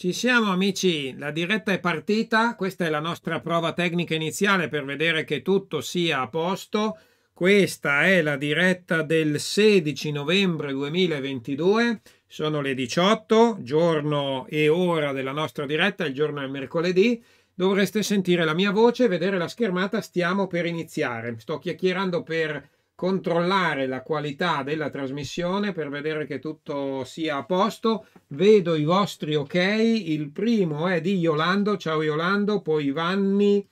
Ci siamo amici, la diretta è partita, questa è la nostra prova tecnica iniziale per vedere che tutto sia a posto. Questa è la diretta del 16 novembre 2022, sono le 18, giorno e ora della nostra diretta, il giorno è mercoledì. Dovreste sentire la mia voce, vedere la schermata, stiamo per iniziare. Sto chiacchierando per controllare la qualità della trasmissione per vedere che tutto sia a posto. Vedo i vostri ok, il primo è di Yolando, ciao Yolando, poi Vanni,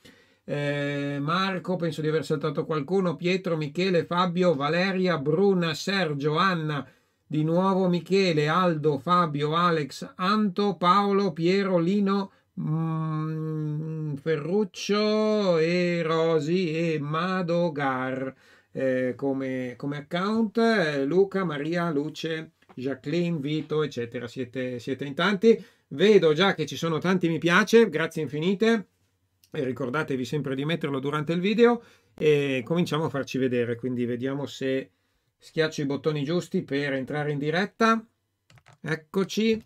eh, Marco, penso di aver saltato qualcuno, Pietro, Michele, Fabio, Valeria, Bruna, Sergio, Anna, di nuovo Michele, Aldo, Fabio, Alex, Anto, Paolo, Piero, Lino, mm, Ferruccio e Rosi e Madogar eh, come, come, account, eh, Luca, Maria, Luce, Jacqueline, Vito, eccetera, siete, siete in tanti. Vedo già che ci sono tanti mi piace, grazie infinite. E ricordatevi sempre di metterlo durante il video e cominciamo a farci vedere. Quindi vediamo se schiaccio i bottoni giusti per entrare in diretta. Eccoci.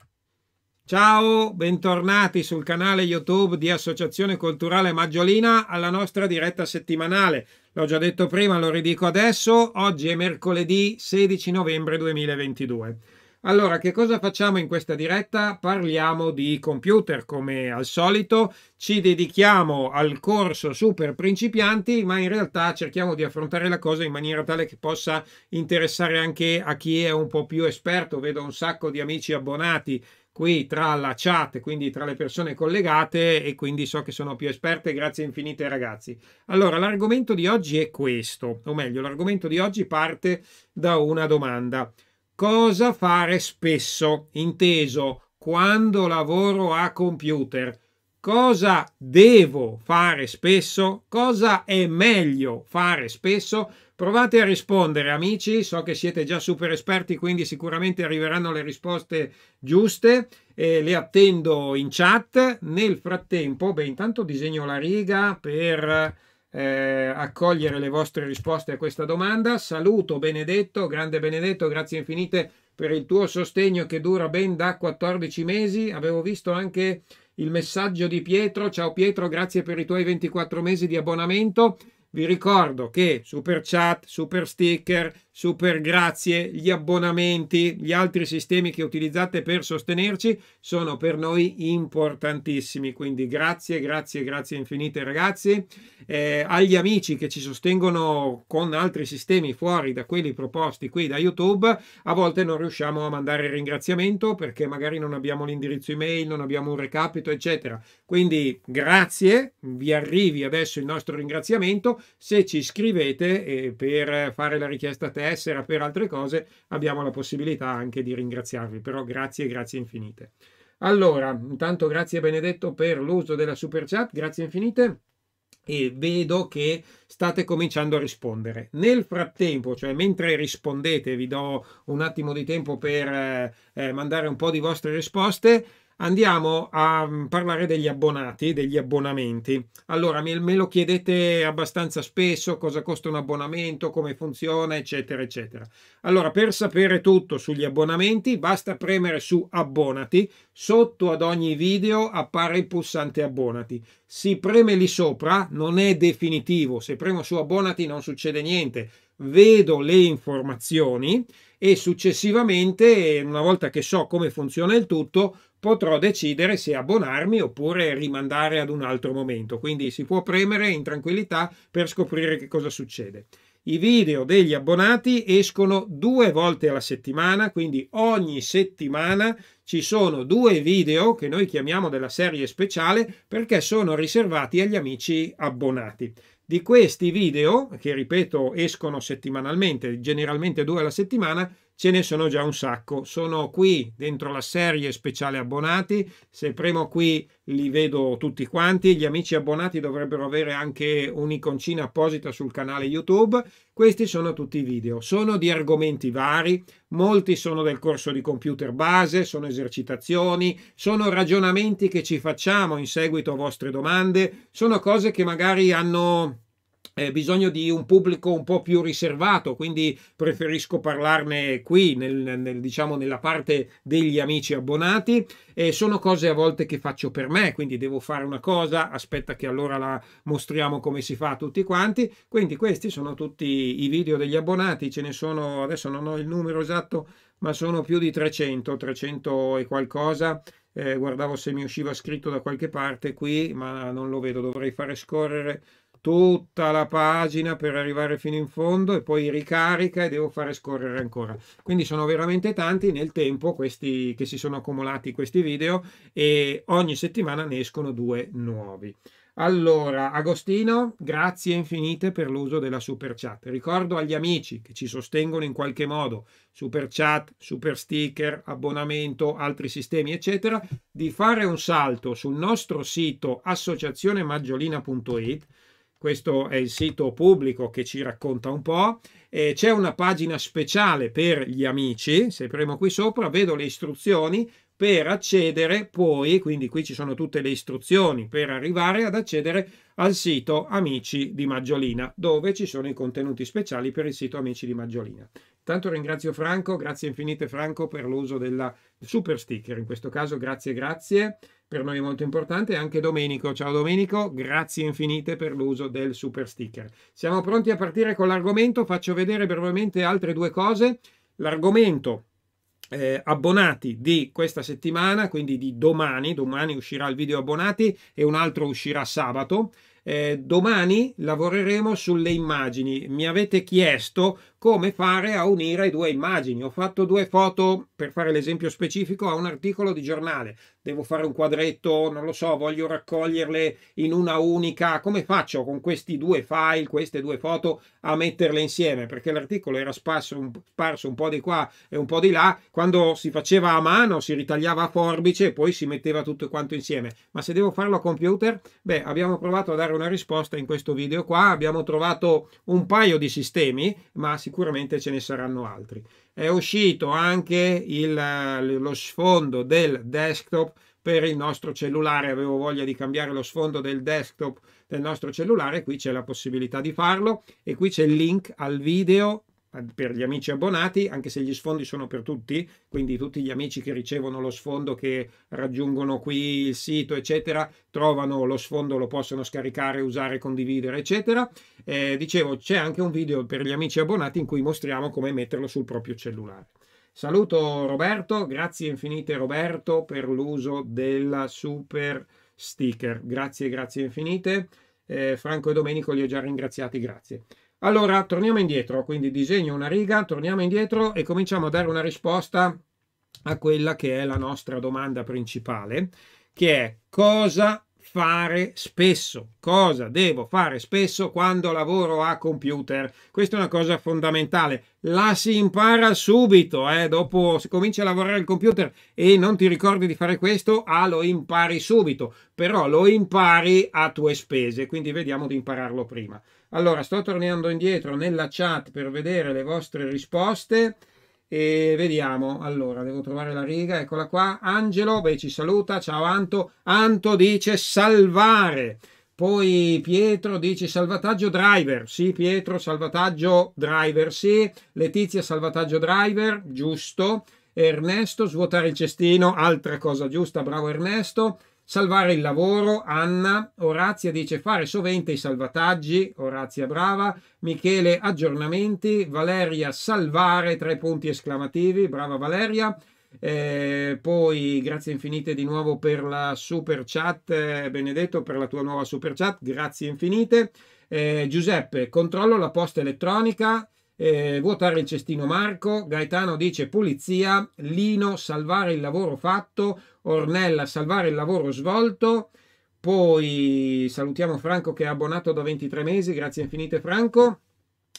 Ciao, bentornati sul canale YouTube di Associazione Culturale Maggiolina alla nostra diretta settimanale. L'ho già detto prima, lo ridico adesso. Oggi è mercoledì 16 novembre 2022. Allora, che cosa facciamo in questa diretta? Parliamo di computer come al solito, ci dedichiamo al corso super principianti, ma in realtà cerchiamo di affrontare la cosa in maniera tale che possa interessare anche a chi è un po' più esperto. Vedo un sacco di amici abbonati qui tra la chat, quindi tra le persone collegate e quindi so che sono più esperte. Grazie infinite ragazzi. Allora, l'argomento di oggi è questo, o meglio, l'argomento di oggi parte da una domanda. Cosa fare spesso, inteso quando lavoro a computer? cosa devo fare spesso, cosa è meglio fare spesso. Provate a rispondere, amici. So che siete già super esperti, quindi sicuramente arriveranno le risposte giuste. E le attendo in chat. Nel frattempo, beh, intanto disegno la riga per. Eh, accogliere le vostre risposte a questa domanda. Saluto Benedetto, grande Benedetto, grazie infinite per il tuo sostegno che dura ben da 14 mesi. Avevo visto anche il messaggio di Pietro. Ciao Pietro, grazie per i tuoi 24 mesi di abbonamento. Vi ricordo che super chat, super sticker, super grazie, gli abbonamenti, gli altri sistemi che utilizzate per sostenerci sono per noi importantissimi. Quindi grazie, grazie, grazie infinite ragazzi. Eh, agli amici che ci sostengono con altri sistemi fuori da quelli proposti qui da YouTube, a volte non riusciamo a mandare il ringraziamento perché magari non abbiamo l'indirizzo email, non abbiamo un recapito, eccetera. Quindi grazie, vi arrivi adesso il nostro ringraziamento se ci iscrivete eh, per fare la richiesta a tecnica essere per altre cose, abbiamo la possibilità anche di ringraziarvi. Però grazie, grazie infinite. Allora, intanto grazie Benedetto per l'uso della super chat, grazie infinite e vedo che state cominciando a rispondere. Nel frattempo, cioè mentre rispondete, vi do un attimo di tempo per eh, eh mandare un po' di vostre risposte andiamo a mm, parlare degli abbonati, degli abbonamenti. Allora, me, lo chiedete abbastanza spesso, cosa costa un abbonamento, come funziona, eccetera, eccetera. Allora, per sapere tutto sugli abbonamenti, basta premere su abbonati. Sotto ad ogni video appare il pulsante abbonati. Si preme lì sopra, non è definitivo. Se premo su abbonati non succede niente. Vedo le informazioni e successivamente, una volta che so come funziona il tutto, potrò decidere se abbonarmi oppure rimandare ad un altro momento. Quindi si può premere in tranquillità per scoprire che cosa succede. I video degli abbonati escono due volte alla settimana, quindi ogni settimana ci sono due video che noi chiamiamo della serie speciale perché sono riservati agli amici abbonati. Di questi video, che ripeto escono settimanalmente, generalmente due alla settimana, ce ne sono già un sacco. Sono qui dentro la serie speciale abbonati. Se premo qui li vedo tutti quanti. Gli amici abbonati dovrebbero avere anche un'iconcina apposita sul canale YouTube. Questi sono tutti i video. Sono di argomenti vari, molti sono del corso di computer base, sono esercitazioni, sono ragionamenti che ci facciamo in seguito a vostre domande, sono cose che magari hanno eh, bisogno di un pubblico un po' più riservato, quindi preferisco parlarne qui, nel, nel, diciamo nella parte degli amici abbonati. Eh, sono cose a volte che faccio per me, quindi devo fare una cosa, aspetta che allora la mostriamo come si fa a tutti quanti. Quindi questi sono tutti i video degli abbonati, ce ne sono, adesso non ho il numero esatto, ma sono più di 300, 300 e qualcosa. Eh, guardavo se mi usciva scritto da qualche parte qui, ma non lo vedo, dovrei fare scorrere tutta la pagina per arrivare fino in fondo e poi ricarica e devo fare scorrere ancora. Quindi sono veramente tanti nel tempo questi che si sono accumulati questi video e ogni settimana ne escono due nuovi. Allora, Agostino, grazie infinite per l'uso della super chat. Ricordo agli amici che ci sostengono in qualche modo, super chat, super sticker, abbonamento, altri sistemi, eccetera, di fare un salto sul nostro sito associazionemaggiolina.it questo è il sito pubblico che ci racconta un po'. c'è una pagina speciale per gli amici, se premo qui sopra vedo le istruzioni per accedere poi, quindi qui ci sono tutte le istruzioni per arrivare ad accedere al sito Amici di Maggiolina, dove ci sono i contenuti speciali per il sito Amici di Maggiolina. Tanto ringrazio Franco, grazie infinite Franco per l'uso della super sticker, in questo caso grazie grazie, per noi è molto importante, anche Domenico, ciao Domenico, grazie infinite per l'uso del super sticker. Siamo pronti a partire con l'argomento, faccio vedere brevemente altre due cose. L'argomento eh, abbonati di questa settimana, quindi di domani, domani uscirà il video abbonati e un altro uscirà sabato. Eh, domani lavoreremo sulle immagini. Mi avete chiesto come fare a unire due immagini. Ho fatto due foto, per fare l'esempio specifico, a un articolo di giornale. Devo fare un quadretto, non lo so, voglio raccoglierle in una unica. Come faccio con questi due file, queste due foto, a metterle insieme? Perché l'articolo era sparso un, sparso un po' di qua e un po' di là. Quando si faceva a mano, si ritagliava a forbice e poi si metteva tutto quanto insieme. Ma se devo farlo a computer, beh, abbiamo provato a dare una risposta in questo video qua. Abbiamo trovato un paio di sistemi, ma si sicuramente ce ne saranno altri. È uscito anche il, eh, lo sfondo del desktop per il nostro cellulare, avevo voglia di cambiare lo sfondo del desktop del nostro cellulare, qui c'è la possibilità di farlo e qui c'è il link al video per gli amici abbonati, anche se gli sfondi sono per tutti, quindi tutti gli amici che ricevono lo sfondo, che raggiungono qui il sito, eccetera, trovano lo sfondo, lo possono scaricare, usare, condividere, eccetera. Eh, dicevo, c'è anche un video per gli amici abbonati in cui mostriamo come metterlo sul proprio cellulare. Saluto Roberto, grazie infinite Roberto per l'uso della super sticker, grazie, grazie infinite. Eh, Franco e Domenico li ho già ringraziati, grazie. Allora, torniamo indietro, quindi disegno una riga, torniamo indietro e cominciamo a dare una risposta a quella che è la nostra domanda principale, che è cosa fare spesso, cosa devo fare spesso quando lavoro a computer. Questa è una cosa fondamentale, la si impara subito, eh? dopo se cominci a lavorare al computer e non ti ricordi di fare questo, ah lo impari subito, però lo impari a tue spese, quindi vediamo di impararlo prima. Allora, sto tornando indietro nella chat per vedere le vostre risposte e vediamo. Allora, devo trovare la riga, eccola qua. Angelo, beh, ci saluta. Ciao Anto. Anto dice salvare. Poi Pietro dice salvataggio driver, sì Pietro, salvataggio driver, sì. Letizia salvataggio driver, giusto. Ernesto svuotare il cestino, altra cosa giusta, bravo Ernesto. Salvare il lavoro, Anna. Orazia dice fare sovente i salvataggi, Orazia brava. Michele aggiornamenti, Valeria salvare, tre punti esclamativi, brava Valeria. Eh, poi grazie infinite di nuovo per la super chat, eh, Benedetto, per la tua nuova super chat, grazie infinite. Eh, Giuseppe, controllo la posta elettronica. Eh, vuotare il cestino Marco, Gaetano dice pulizia, Lino salvare il lavoro fatto, Ornella salvare il lavoro svolto, poi salutiamo Franco che è abbonato da 23 mesi, grazie infinite Franco.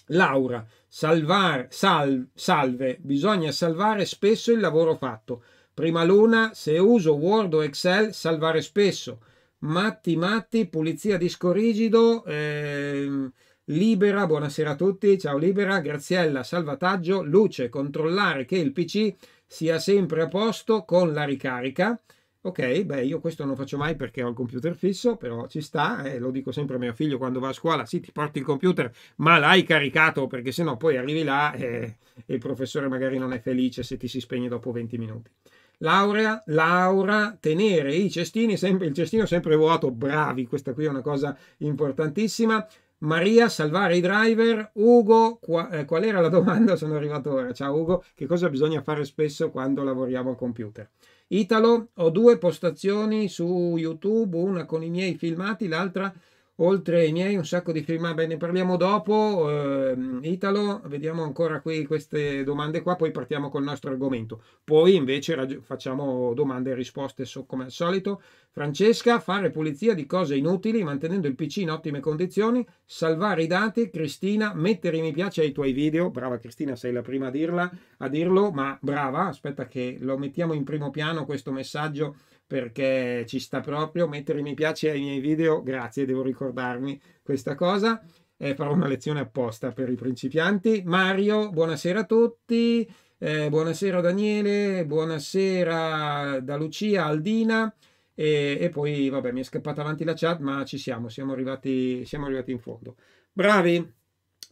Laura, salvare, sal, salve, bisogna salvare spesso il lavoro fatto. Prima luna, se uso Word o Excel, salvare spesso. Matti Matti, pulizia disco rigido. Ehm, Libera, buonasera a tutti, ciao Libera, Graziella, salvataggio, luce, controllare che il PC sia sempre a posto con la ricarica. Ok, beh, io questo non lo faccio mai perché ho il computer fisso, però ci sta, eh, lo dico sempre a mio figlio quando va a scuola, sì, ti porti il computer, ma l'hai caricato perché sennò poi arrivi là eh, e, il professore magari non è felice se ti si spegne dopo 20 minuti. Laurea, Laura, tenere i cestini, sempre, il cestino sempre vuoto, bravi, questa qui è una cosa importantissima. Maria, salvare i driver. Ugo, qua, eh, qual era la domanda? Sono arrivato ora. Ciao Ugo, che cosa bisogna fare spesso quando lavoriamo al computer? Italo, ho due postazioni su YouTube, una con i miei filmati, l'altra con oltre ai miei un sacco di film, ah, beh ne parliamo dopo, eh, Italo, vediamo ancora qui queste domande qua, poi partiamo col nostro argomento, poi invece raggi- facciamo domande e risposte so, come al solito. Francesca, fare pulizia di cose inutili mantenendo il PC in ottime condizioni, salvare i dati, Cristina, mettere mi piace ai tuoi video, brava Cristina sei la prima a, dirla, a dirlo, ma brava, aspetta che lo mettiamo in primo piano questo messaggio perché ci sta proprio mettere mi piace ai miei video, grazie, devo ricordarmi questa cosa. E farò una lezione apposta per i principianti. Mario, buonasera a tutti. Eh, buonasera Daniele, buonasera da Lucia, Aldina e, e, poi vabbè mi è scappata avanti la chat ma ci siamo, siamo arrivati, siamo arrivati in fondo. Bravi!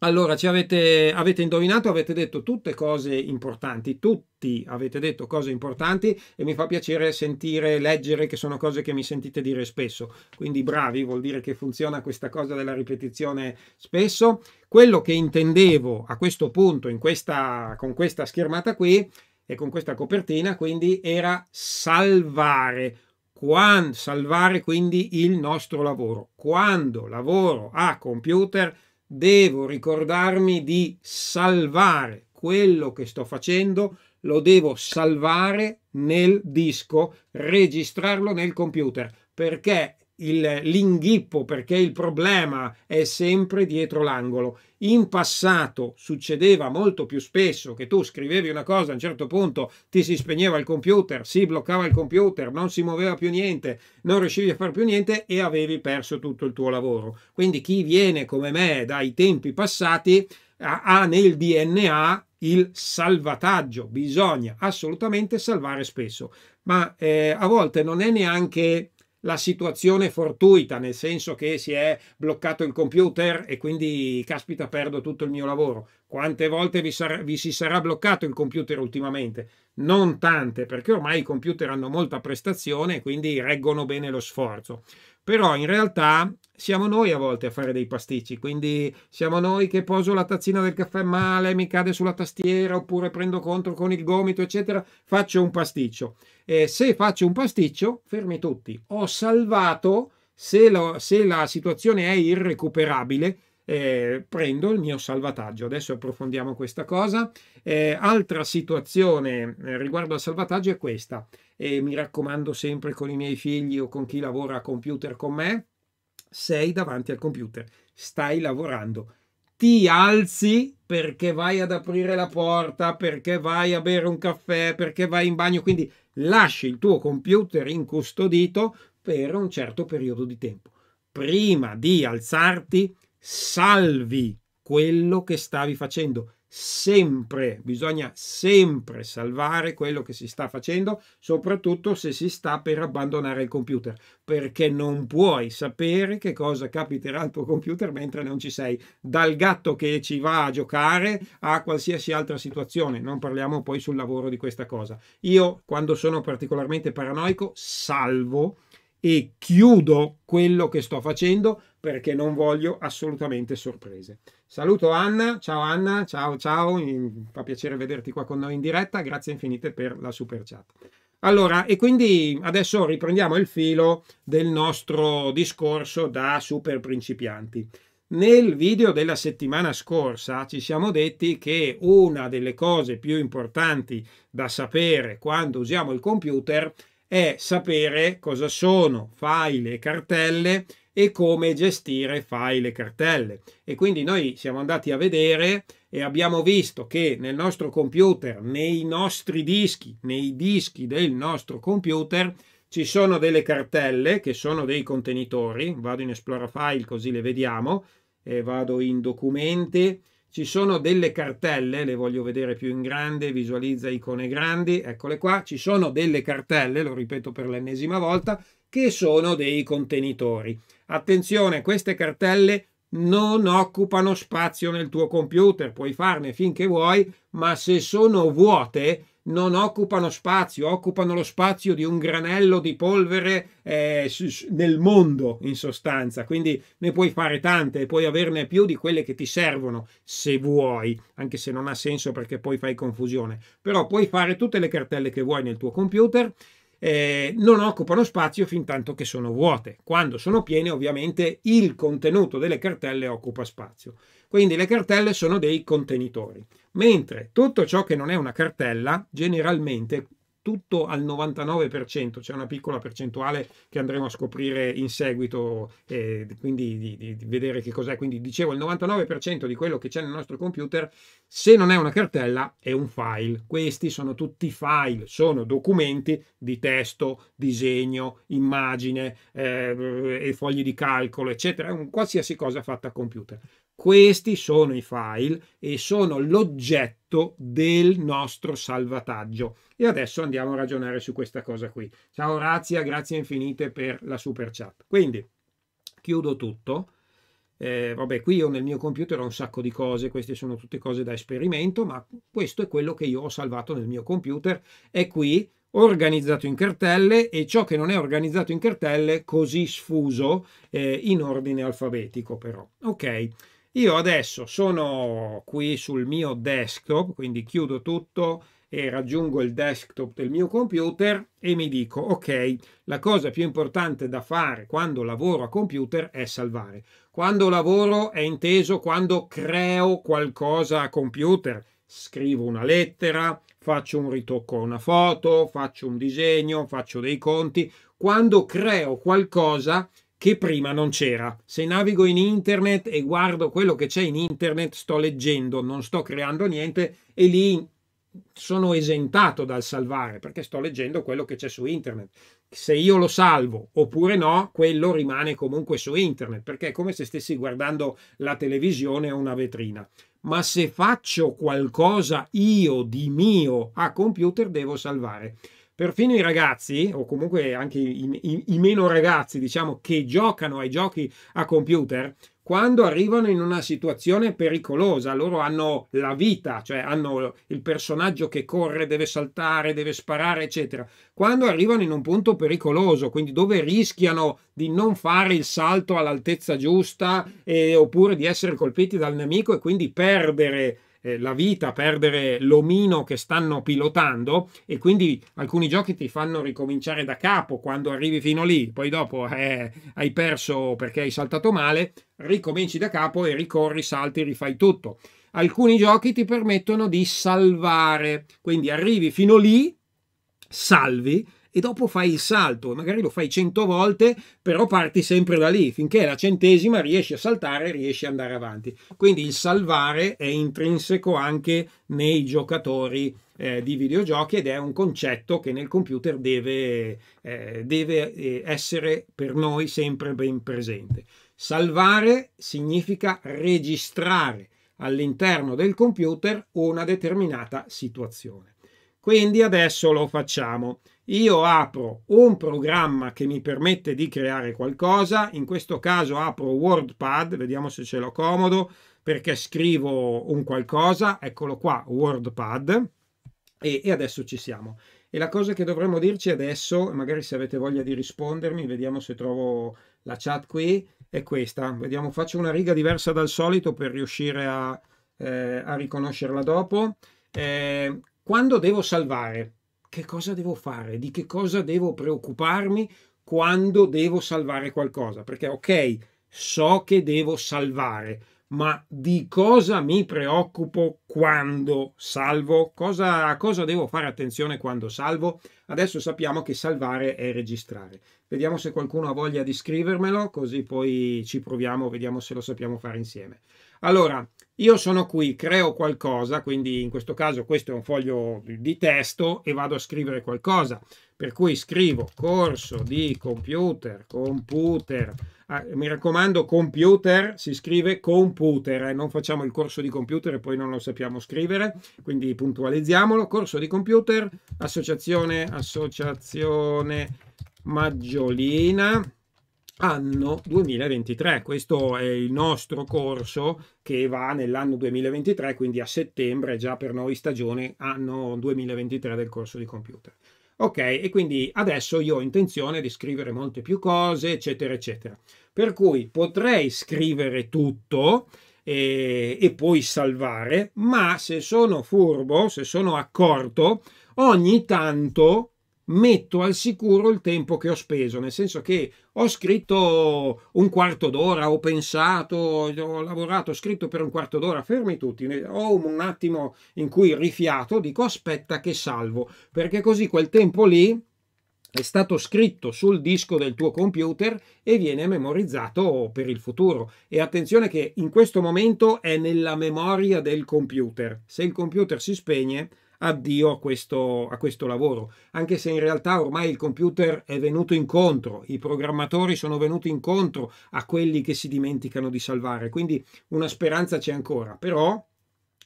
Allora, ci avete, avete indovinato, avete detto tutte cose importanti, tutti avete detto cose importanti e mi fa piacere sentire, leggere che sono cose che mi sentite dire spesso. Quindi bravi, vuol dire che funziona questa cosa della ripetizione spesso. Quello che intendevo a questo punto, questa, con questa schermata qui e con questa copertina, quindi era salvare salvare quindi il nostro lavoro. Quando lavoro a computer devo ricordarmi di salvare quello che sto facendo, lo devo salvare nel disco, registrarlo nel computer, perché il, l'inghippo perché il problema è sempre dietro l'angolo. In passato succedeva molto più spesso che tu scrivevi una cosa, a un certo punto ti si spegneva il computer, si bloccava il computer, non si muoveva più niente, non riuscivi a fare più niente e avevi perso tutto il tuo lavoro. Quindi chi viene come me dai tempi passati ha nel DNA il salvataggio, bisogna assolutamente salvare spesso, ma eh, a volte non è neanche la situazione fortuita, nel senso che si è bloccato il computer e quindi, caspita, perdo tutto il mio lavoro. Quante volte vi, sarà, vi, si sarà bloccato il computer ultimamente? Non tante, perché ormai i computer hanno molta prestazione e quindi reggono bene lo sforzo però in realtà siamo noi a volte a fare dei pasticci, quindi siamo noi che poso la tazzina del caffè male, mi cade sulla tastiera oppure prendo contro con il gomito, eccetera, faccio un pasticcio. E se faccio un pasticcio, fermi tutti, ho salvato, se, lo, se la situazione è irrecuperabile, eh, prendo il mio salvataggio. Adesso approfondiamo questa cosa. Eh, altra situazione eh, riguardo al salvataggio è questa. E mi raccomando sempre con i miei figli o con chi lavora a computer con me, sei davanti al computer, stai lavorando ti alzi perché vai ad aprire la porta, perché vai a bere un caffè, perché vai in bagno, quindi lasci il tuo computer incustodito per un certo periodo di tempo. Prima di alzarti, salvi quello che stavi facendo. Sempre, bisogna sempre salvare quello che si sta facendo, soprattutto se si sta per abbandonare il computer, perché non puoi sapere che cosa capiterà al tuo computer mentre non ci sei, dal gatto che ci va a giocare a qualsiasi altra situazione. Non parliamo poi sul lavoro di questa cosa. Io, quando sono particolarmente paranoico, salvo e chiudo quello che sto facendo perché non voglio assolutamente sorprese. Saluto Anna, ciao Anna, ciao ciao, fa piacere vederti qua con noi in diretta, grazie infinite per la super chat. Allora, e quindi adesso riprendiamo il filo del nostro discorso da super principianti. Nel video della settimana scorsa ci siamo detti che una delle cose più importanti da sapere quando usiamo il computer è sapere cosa sono file e cartelle e come gestire file e cartelle. E quindi noi siamo andati a vedere e abbiamo visto che nel nostro computer, nei nostri dischi, nei dischi del nostro computer, ci sono delle cartelle che sono dei contenitori. Vado in Esplora File così le vediamo. E vado in Documenti. Ci sono delle cartelle, le voglio vedere più in grande, visualizza icone grandi, eccole qua, ci sono delle cartelle, lo ripeto per l'ennesima volta, che sono dei contenitori. Attenzione, queste cartelle non occupano spazio nel tuo computer, puoi farne finché vuoi, ma se sono vuote non occupano spazio, occupano lo spazio di un granello di polvere eh, nel mondo in sostanza, quindi ne puoi fare tante, puoi averne più di quelle che ti servono se vuoi, anche se non ha senso perché poi fai confusione, però puoi fare tutte le cartelle che vuoi nel tuo computer eh, non occupano spazio fin tanto che sono vuote. Quando sono piene ovviamente il contenuto delle cartelle occupa spazio. Quindi le cartelle sono dei contenitori, mentre tutto ciò che non è una cartella generalmente tutto al 99%, c'è cioè una piccola percentuale che andremo a scoprire in seguito, eh, quindi di, di, di, vedere che cos'è. Quindi dicevo, il 99% di quello che c'è nel nostro computer, se non è una cartella, è un file. Questi sono tutti file, sono documenti di testo, disegno, immagine, eh, fogli di calcolo, eccetera, un qualsiasi cosa fatta a computer. Questi sono i file e sono l'oggetto del nostro salvataggio. E adesso andiamo a ragionare su questa cosa qui. Ciao Razia, grazie infinite per la super chat. Quindi chiudo tutto. Eh, vabbè, qui io nel mio computer ho un sacco di cose, queste sono tutte cose da esperimento, ma questo è quello che io ho salvato nel mio computer. È qui organizzato in cartelle e ciò che non è organizzato in cartelle così sfuso eh, in ordine alfabetico però. Ok. Io adesso sono qui sul mio desktop, quindi chiudo tutto e raggiungo il desktop del mio computer e mi dico ok, la cosa più importante da fare quando lavoro a computer è salvare. Quando lavoro è inteso quando creo qualcosa a computer, scrivo una lettera, faccio un ritocco a una foto, faccio un disegno, faccio dei conti. Quando creo qualcosa che prima non c'era. Se navigo in internet e guardo quello che c'è in internet, sto leggendo, non sto creando niente e lì sono esentato dal salvare perché sto leggendo quello che c'è su internet. Se io lo salvo oppure no, quello rimane comunque su internet perché è come se stessi guardando la televisione o una vetrina. Ma se faccio qualcosa io di mio a computer, devo salvare. Perfino i ragazzi, o comunque anche i, i, i meno ragazzi, diciamo, che giocano ai giochi a computer, quando arrivano in una situazione pericolosa, loro hanno la vita, cioè hanno il personaggio che corre, deve saltare, deve sparare, eccetera. Quando arrivano in un punto pericoloso, quindi dove rischiano di non fare il salto all'altezza giusta eh, oppure di essere colpiti dal nemico e quindi perdere eh, la vita, perdere l'omino che stanno pilotando e quindi alcuni giochi ti fanno ricominciare da capo quando arrivi fino lì, poi dopo eh, hai perso perché hai saltato male, ricominci da capo e ricorri, salti, rifai tutto. Alcuni giochi ti permettono di salvare, quindi arrivi fino lì, salvi, e dopo fai il salto, magari lo fai cento volte, però parti sempre da lì, finché la centesima riesci a saltare, riesci ad andare avanti. Quindi il salvare è intrinseco anche nei giocatori eh, di videogiochi ed è un concetto che nel computer deve, eh, deve eh, essere per noi sempre ben presente. Salvare significa registrare all'interno del computer una determinata situazione. Quindi adesso lo facciamo io apro un programma che mi permette di creare qualcosa, in questo caso apro WordPad, vediamo se ce l'ho comodo, perché scrivo un qualcosa, eccolo qua, WordPad, e, e adesso ci siamo. E la cosa che dovremmo dirci adesso, magari se avete voglia di rispondermi, vediamo se trovo la chat qui, è questa. Vediamo, faccio una riga diversa dal solito per riuscire a, eh, a riconoscerla dopo. Eh, quando devo salvare? che cosa devo fare, di che cosa devo preoccuparmi quando devo salvare qualcosa. Perché ok, so che devo salvare, ma di cosa mi preoccupo quando salvo? Cosa, a cosa devo fare attenzione quando salvo? Adesso sappiamo che salvare è registrare. Vediamo se qualcuno ha voglia di scrivermelo, così poi ci proviamo, vediamo se lo sappiamo fare insieme. Allora, io sono qui, creo qualcosa, quindi in questo caso questo è un foglio di testo e vado a scrivere qualcosa. Per cui scrivo corso di computer, computer. Ah, mi raccomando, computer si scrive computer, eh? non facciamo il corso di computer e poi non lo sappiamo scrivere, quindi puntualizziamolo. Corso di computer, associazione, associazione Maggiolina anno 2023. Questo è il nostro corso che va nell'anno 2023, quindi a settembre già per noi stagione anno 2023 del corso di computer. Ok, e quindi adesso io ho intenzione di scrivere molte più cose, eccetera, eccetera. Per cui potrei scrivere tutto e, e poi salvare, ma se sono furbo, se sono accorto, ogni tanto metto al sicuro il tempo che ho speso, nel senso che ho scritto un quarto d'ora, ho pensato, ho lavorato, ho scritto per un quarto d'ora, fermi tutti, ho un attimo in cui rifiato, dico aspetta che salvo, perché così quel tempo lì è stato scritto sul disco del tuo computer e viene memorizzato per il futuro. E attenzione che in questo momento è nella memoria del computer. Se il computer si spegne, addio a questo, a questo lavoro, anche se in realtà ormai il computer è venuto incontro, i programmatori sono venuti incontro a quelli che si dimenticano di salvare, quindi una speranza c'è ancora, però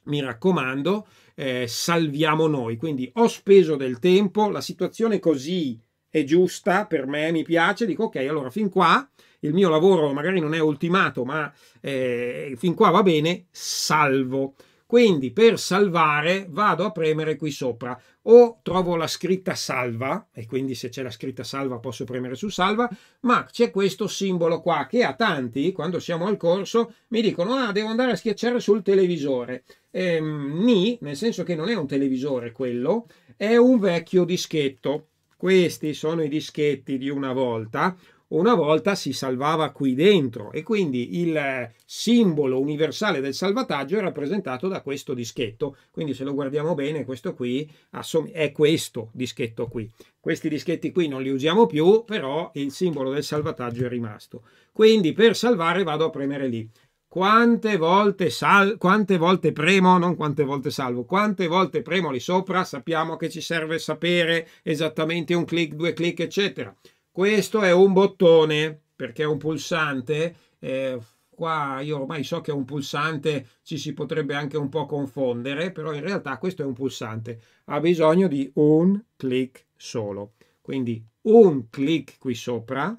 mi raccomando, eh, salviamo noi. Quindi ho speso del tempo, la situazione così è giusta, per me mi piace, dico ok, allora fin qua il mio lavoro magari non è ultimato, ma eh, fin qua va bene, salvo. Quindi per salvare vado a premere qui sopra o trovo la scritta salva e quindi se c'è la scritta salva posso premere su salva, ma c'è questo simbolo qua che a tanti quando siamo al corso mi dicono ah devo andare a schiacciare sul televisore. Ehm, ni, nel senso che non è un televisore quello, è un vecchio dischetto. Questi sono i dischetti di una volta, una volta si salvava qui dentro e quindi il simbolo universale del salvataggio è rappresentato da questo dischetto. Quindi se lo guardiamo bene, questo qui è questo dischetto qui. Questi dischetti qui non li usiamo più, però il simbolo del salvataggio è rimasto. Quindi per salvare vado a premere lì. Quante volte, sal- quante volte premo, non quante volte salvo, quante volte premo lì sopra, sappiamo che ci serve sapere esattamente un clic, due clic, eccetera. Questo è un bottone perché è un pulsante. Eh, qua io ormai so che è un pulsante, ci si potrebbe anche un po' confondere, però in realtà questo è un pulsante. Ha bisogno di un clic solo. Quindi un clic qui sopra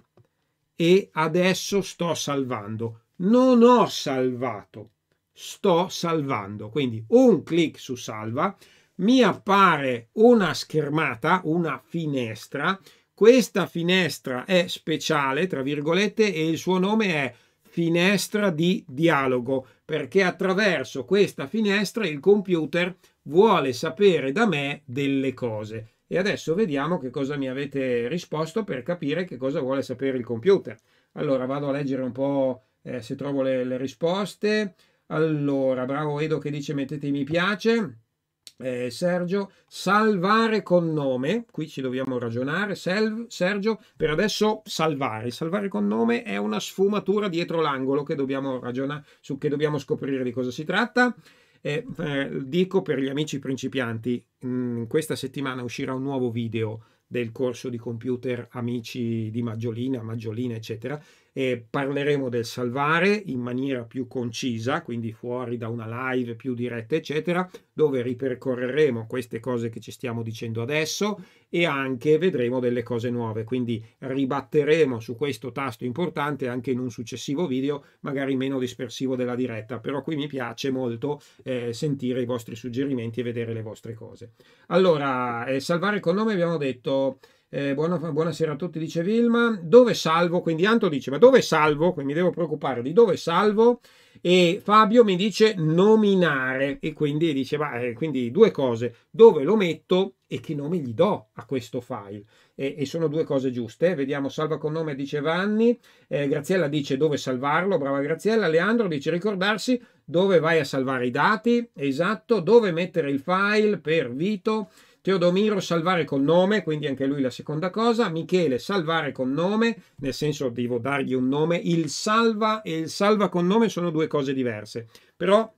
e adesso sto salvando. Non ho salvato, sto salvando. Quindi un clic su salva mi appare una schermata, una finestra questa finestra è speciale, tra virgolette, e il suo nome è finestra di dialogo, perché attraverso questa finestra il computer vuole sapere da me delle cose. E adesso vediamo che cosa mi avete risposto per capire che cosa vuole sapere il computer. Allora vado a leggere un po' eh, se trovo le, le risposte. Allora, bravo Edo che dice mettete mi piace eh, Sergio, salvare con nome, qui ci dobbiamo ragionare, Selv, Sergio, per adesso salvare, salvare con nome è una sfumatura dietro l'angolo che dobbiamo ragionare, su che dobbiamo scoprire di cosa si tratta. Eh, eh, dico per gli amici principianti, mh, mm, questa settimana uscirà un nuovo video del corso di computer amici di Maggiolina, Maggiolina, eccetera, eh, parleremo del salvare in maniera più concisa, quindi fuori da una live più diretta, eccetera, dove ripercorreremo queste cose che ci stiamo dicendo adesso e anche vedremo delle cose nuove. Quindi ribatteremo su questo tasto importante anche in un successivo video, magari meno dispersivo della diretta, però qui mi piace molto eh, sentire i vostri suggerimenti e vedere le vostre cose. Allora, eh, salvare con nome abbiamo detto eh, buona, buonasera a tutti, dice Vilma. Dove salvo? Quindi Anto dice, ma dove salvo? Quindi mi devo preoccupare di dove salvo. E Fabio mi dice nominare. E quindi dice, ma, eh, quindi due cose, dove lo metto e che nome gli do a questo file. E, e sono due cose giuste. Vediamo, salva con nome, dice Vanni. Eh, Graziella dice dove salvarlo, brava Graziella. Leandro dice ricordarsi dove vai a salvare i dati, esatto, dove mettere il file per Vito. Teodomiro salvare col nome, quindi anche lui la seconda cosa, Michele salvare con nome, nel senso devo dargli un nome, il salva e il salva con nome sono due cose diverse, però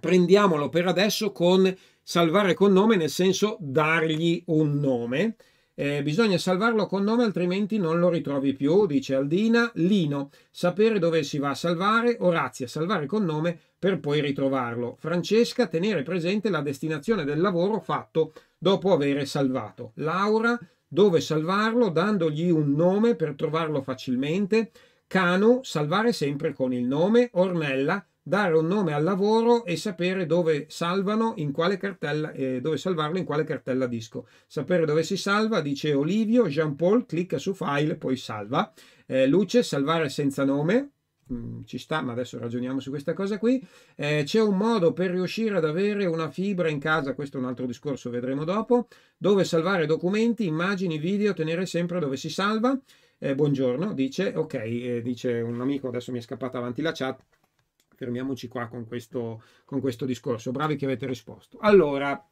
prendiamolo per adesso con salvare con nome nel senso dargli un nome. Eh, bisogna salvarlo con nome altrimenti non lo ritrovi più, dice Aldina. Lino, sapere dove si va a salvare. Orazia, salvare con nome per poi ritrovarlo. Francesca, tenere presente la destinazione del lavoro fatto dopo aver salvato Laura, dove salvarlo dandogli un nome per trovarlo facilmente, Cano, salvare sempre con il nome, Ornella, dare un nome al lavoro e sapere dove salvano, in quale cartella, eh, dove salvarlo in quale cartella disco. Sapere dove si salva, dice Olivio, Jean Paul, clicca su file, poi salva. Eh, luce, salvare senza nome, Mm, ci sta, ma adesso ragioniamo su questa cosa qui. Eh, c'è un modo per riuscire ad avere una fibra in casa, questo è un altro discorso, vedremo dopo, dove salvare documenti, immagini, video, tenere sempre dove si salva. Eh, buongiorno, dice, ok, eh, dice un amico, adesso mi è scappata avanti la chat, fermiamoci qua con questo, con questo discorso, bravi che avete risposto. Allora,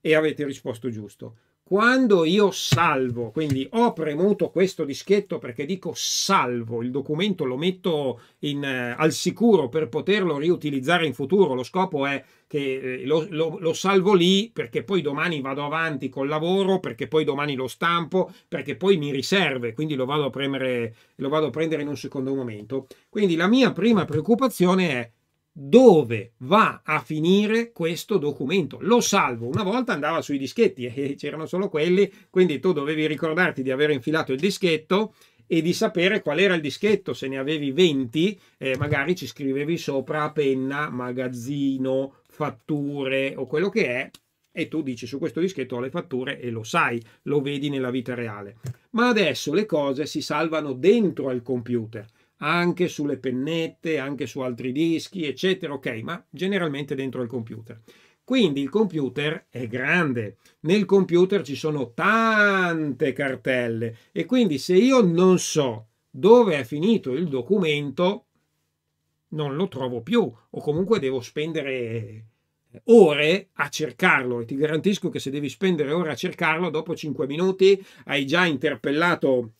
e avete risposto giusto quando io salvo, quindi ho premuto questo dischetto perché dico salvo, il documento lo metto in, eh, al sicuro per poterlo riutilizzare in futuro, lo scopo è che eh, lo, lo, lo, salvo lì perché poi domani vado avanti col lavoro, perché poi domani lo stampo, perché poi mi riserve, quindi lo vado a, premere, lo vado a prendere in un secondo momento. Quindi la mia prima preoccupazione è dove va a finire questo documento. Lo salvo. Una volta andava sui dischetti e c'erano solo quelli, quindi tu dovevi ricordarti di aver infilato il dischetto e di sapere qual era il dischetto. Se ne avevi 20, eh, magari ci scrivevi sopra penna, magazzino, fatture o quello che è. E tu dici su questo dischetto ho le fatture e lo sai, lo vedi nella vita reale. Ma adesso le cose si salvano dentro al computer anche sulle pennette, anche su altri dischi, eccetera, ok, ma generalmente dentro il computer. Quindi il computer è grande, nel computer ci sono tante cartelle e quindi se io non so dove è finito il documento, non lo trovo più o comunque devo spendere eh, ore a cercarlo e ti garantisco che se devi spendere ore a cercarlo, dopo 5 minuti hai già interpellato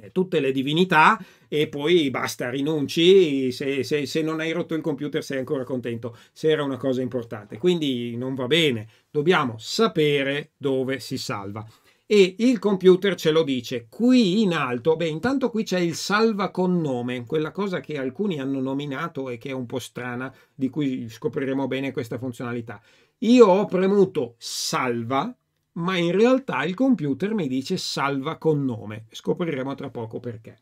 eh, tutte le divinità e poi basta, rinunci, se, se, se, non hai rotto il computer sei ancora contento, se era una cosa importante. Quindi non va bene, dobbiamo sapere dove si salva. E il computer ce lo dice, qui in alto, beh intanto qui c'è il salva con nome, quella cosa che alcuni hanno nominato e che è un po' strana, di cui scopriremo bene questa funzionalità. Io ho premuto salva, ma in realtà il computer mi dice salva con nome. Scopriremo tra poco perché.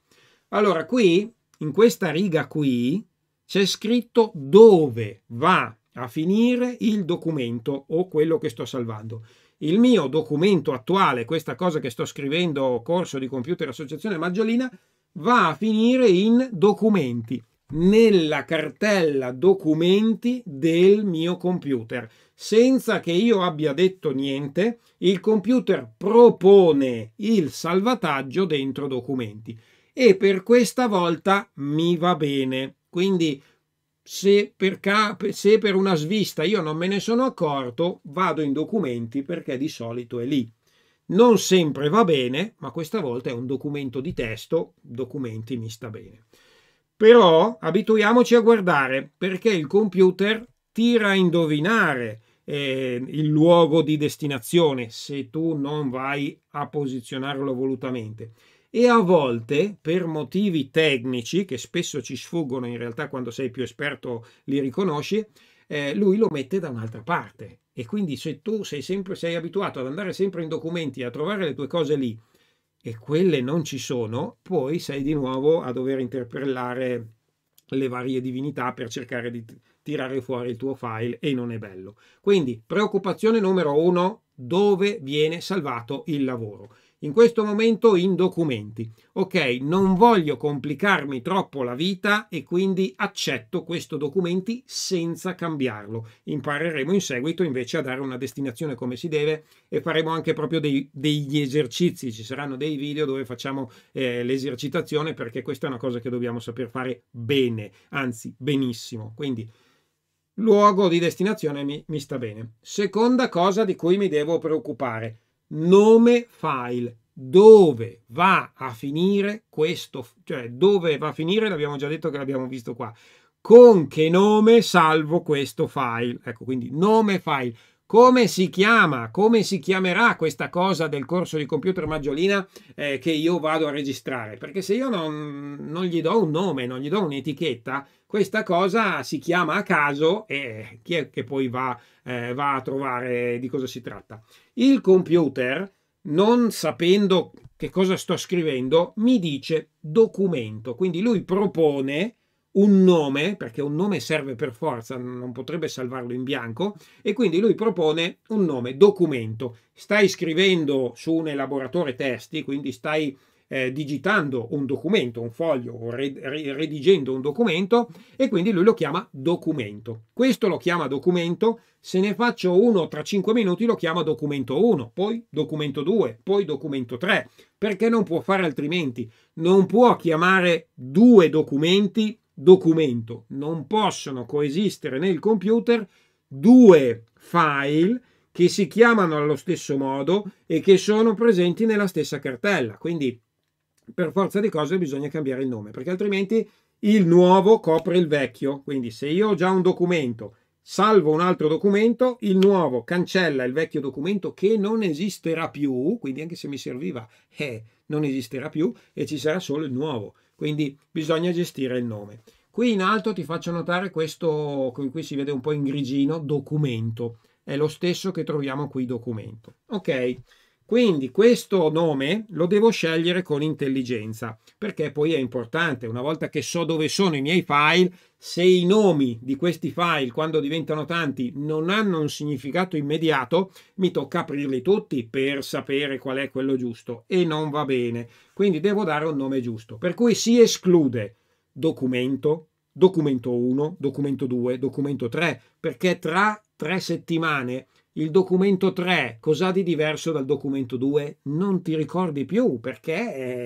Allora, qui, in questa riga qui, c'è scritto dove va a finire il documento o quello che sto salvando. Il mio documento attuale, questa cosa che sto scrivendo, corso di computer associazione Maggiolina, va a finire in documenti, nella cartella documenti del mio computer senza che io abbia detto niente, il computer propone il salvataggio dentro documenti. E per questa volta mi va bene. Quindi se per, se per, una svista io non me ne sono accorto, vado in documenti perché di solito è lì. Non sempre va bene, ma questa volta è un documento di testo, documenti mi sta bene. Però abituiamoci a guardare perché il computer tira a indovinare eh, il luogo di destinazione se tu non vai a posizionarlo volutamente. E a volte, per motivi tecnici, che spesso ci sfuggono, in realtà quando sei più esperto li riconosci, eh, lui lo mette da un'altra parte. E quindi se tu sei, sempre, sei abituato ad andare sempre in documenti, a trovare le tue cose lì, e quelle non ci sono, poi sei di nuovo a dover interpellare le varie divinità per cercare di tirare fuori il tuo file e non è bello. Quindi preoccupazione numero uno, dove viene salvato il lavoro? In questo momento in documenti. Ok, non voglio complicarmi troppo la vita e quindi accetto questo documenti senza cambiarlo. Impareremo in seguito invece a dare una destinazione come si deve e faremo anche proprio dei, degli esercizi. Ci saranno dei video dove facciamo eh, l'esercitazione perché questa è una cosa che dobbiamo saper fare bene, anzi benissimo. Quindi luogo di destinazione mi, mi sta bene. Seconda cosa di cui mi devo preoccupare, nome file dove va a finire questo, cioè dove va a finire, l'abbiamo già detto che l'abbiamo visto qua, con che nome salvo questo file. Ecco, quindi nome file. Come si chiama, come si chiamerà questa cosa del corso di computer maggiolina eh, che io vado a registrare? Perché se io non, non gli do un nome, non gli do un'etichetta, questa cosa si chiama a caso e chi è che poi va, eh, va a trovare di cosa si tratta? Il computer, non sapendo che cosa sto scrivendo, mi dice documento. Quindi lui propone un nome, perché un nome serve per forza, non potrebbe salvarlo in bianco, e quindi lui propone un nome, documento. Stai scrivendo su un elaboratore testi, quindi stai eh, digitando un documento, un foglio, red, redigendo un documento e quindi lui lo chiama documento. Questo lo chiama documento, se ne faccio uno tra 5 minuti lo chiama documento 1, poi documento 2, poi documento 3, perché non può fare altrimenti, non può chiamare due documenti documento, non possono coesistere nel computer due file che si chiamano allo stesso modo e che sono presenti nella stessa cartella. Quindi per forza di cose bisogna cambiare il nome, perché altrimenti il nuovo copre il vecchio. Quindi se io ho già un documento, salvo un altro documento, il nuovo cancella il vecchio documento che non esisterà più, quindi anche se mi serviva, eh, non esisterà più e ci sarà solo il nuovo. Quindi bisogna gestire il nome. Qui in alto ti faccio notare questo, qui si vede un po' in grigino, documento. È lo stesso che troviamo qui documento. Ok. Quindi questo nome lo devo scegliere con intelligenza, perché poi è importante, una volta che so dove sono i miei file, se i nomi di questi file, quando diventano tanti, non hanno un significato immediato, mi tocca aprirli tutti per sapere qual è quello giusto e non va bene. Quindi devo dare un nome giusto. Per cui si esclude documento, documento 1, documento 2, documento 3, perché tra tre settimane il documento 3, cos'ha di diverso dal documento 2? Non ti ricordi più perché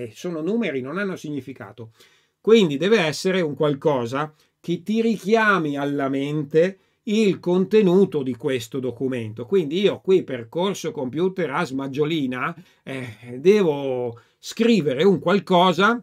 eh, sono numeri, non hanno significato. Quindi deve essere un qualcosa che ti richiami alla mente il contenuto di questo documento. Quindi io qui per corso computer as maggiolina eh, devo scrivere un qualcosa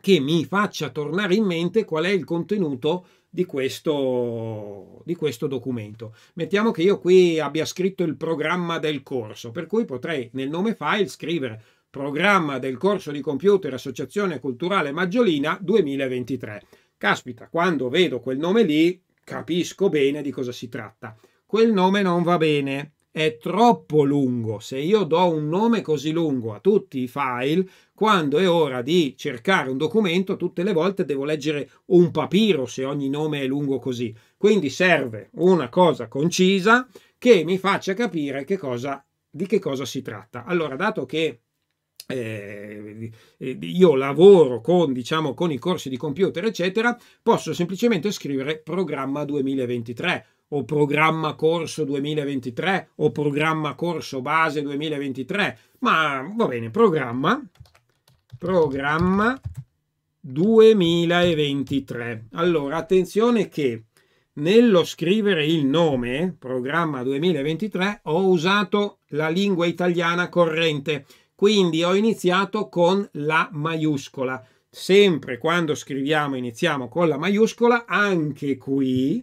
che mi faccia tornare in mente qual è il contenuto di questo, di questo documento. Mettiamo che io qui abbia scritto il programma del corso, per cui potrei nel nome file scrivere programma del corso di computer Associazione Culturale Maggiolina 2023. Caspita, quando vedo quel nome lì capisco bene di cosa si tratta. Quel nome non va bene è troppo lungo. Se io do un nome così lungo a tutti i file, quando è ora di cercare un documento, tutte le volte devo leggere un papiro se ogni nome è lungo così. Quindi serve una cosa concisa che mi faccia capire che cosa, di che cosa si tratta. Allora, dato che eh, io lavoro con, diciamo, con i corsi di computer, eccetera, posso semplicemente scrivere programma 2023 o programma corso 2023 o programma corso base 2023, ma va bene, programma, programma 2023. Allora, attenzione che nello scrivere il nome, programma 2023, ho usato la lingua italiana corrente, quindi ho iniziato con la maiuscola. Sempre quando scriviamo iniziamo con la maiuscola, anche qui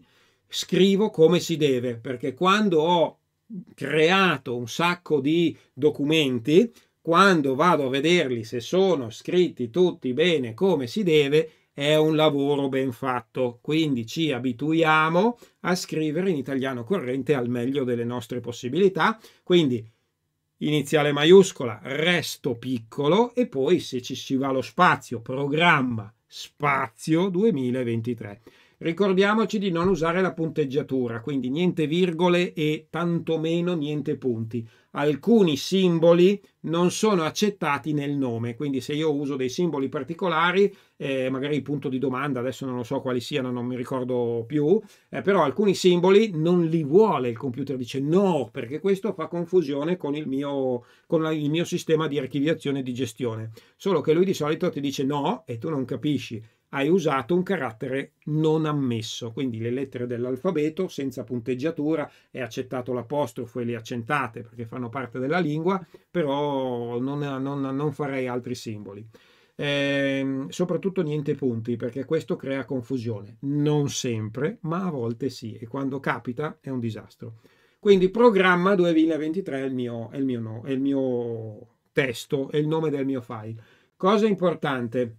scrivo come si deve, perché quando ho creato un sacco di documenti, quando vado a vederli se sono scritti tutti bene come si deve, è un lavoro ben fatto. Quindi ci abituiamo a scrivere in italiano corrente al meglio delle nostre possibilità. Quindi iniziale maiuscola, resto piccolo e poi se ci si va lo spazio, programma spazio 2023. Ricordiamoci di non usare la punteggiatura, quindi niente virgole e tantomeno niente punti. Alcuni simboli non sono accettati nel nome, quindi se io uso dei simboli particolari, eh, magari il punto di domanda, adesso non lo so quali siano, non mi ricordo più, eh, però alcuni simboli non li vuole il computer, dice no, perché questo fa confusione con il mio, con la, il mio sistema di archiviazione e di gestione. Solo che lui di solito ti dice no e tu non capisci hai usato un carattere non ammesso, quindi le lettere dell'alfabeto senza punteggiatura, è accettato l'apostrofo e le accentate perché fanno parte della lingua, però non, non, non farei altri simboli. Eh, soprattutto niente punti perché questo crea confusione, non sempre, ma a volte sì e quando capita è un disastro. Quindi programma 2023 è il mio, è il mio, no, è il mio testo, è il nome del mio file. Cosa importante,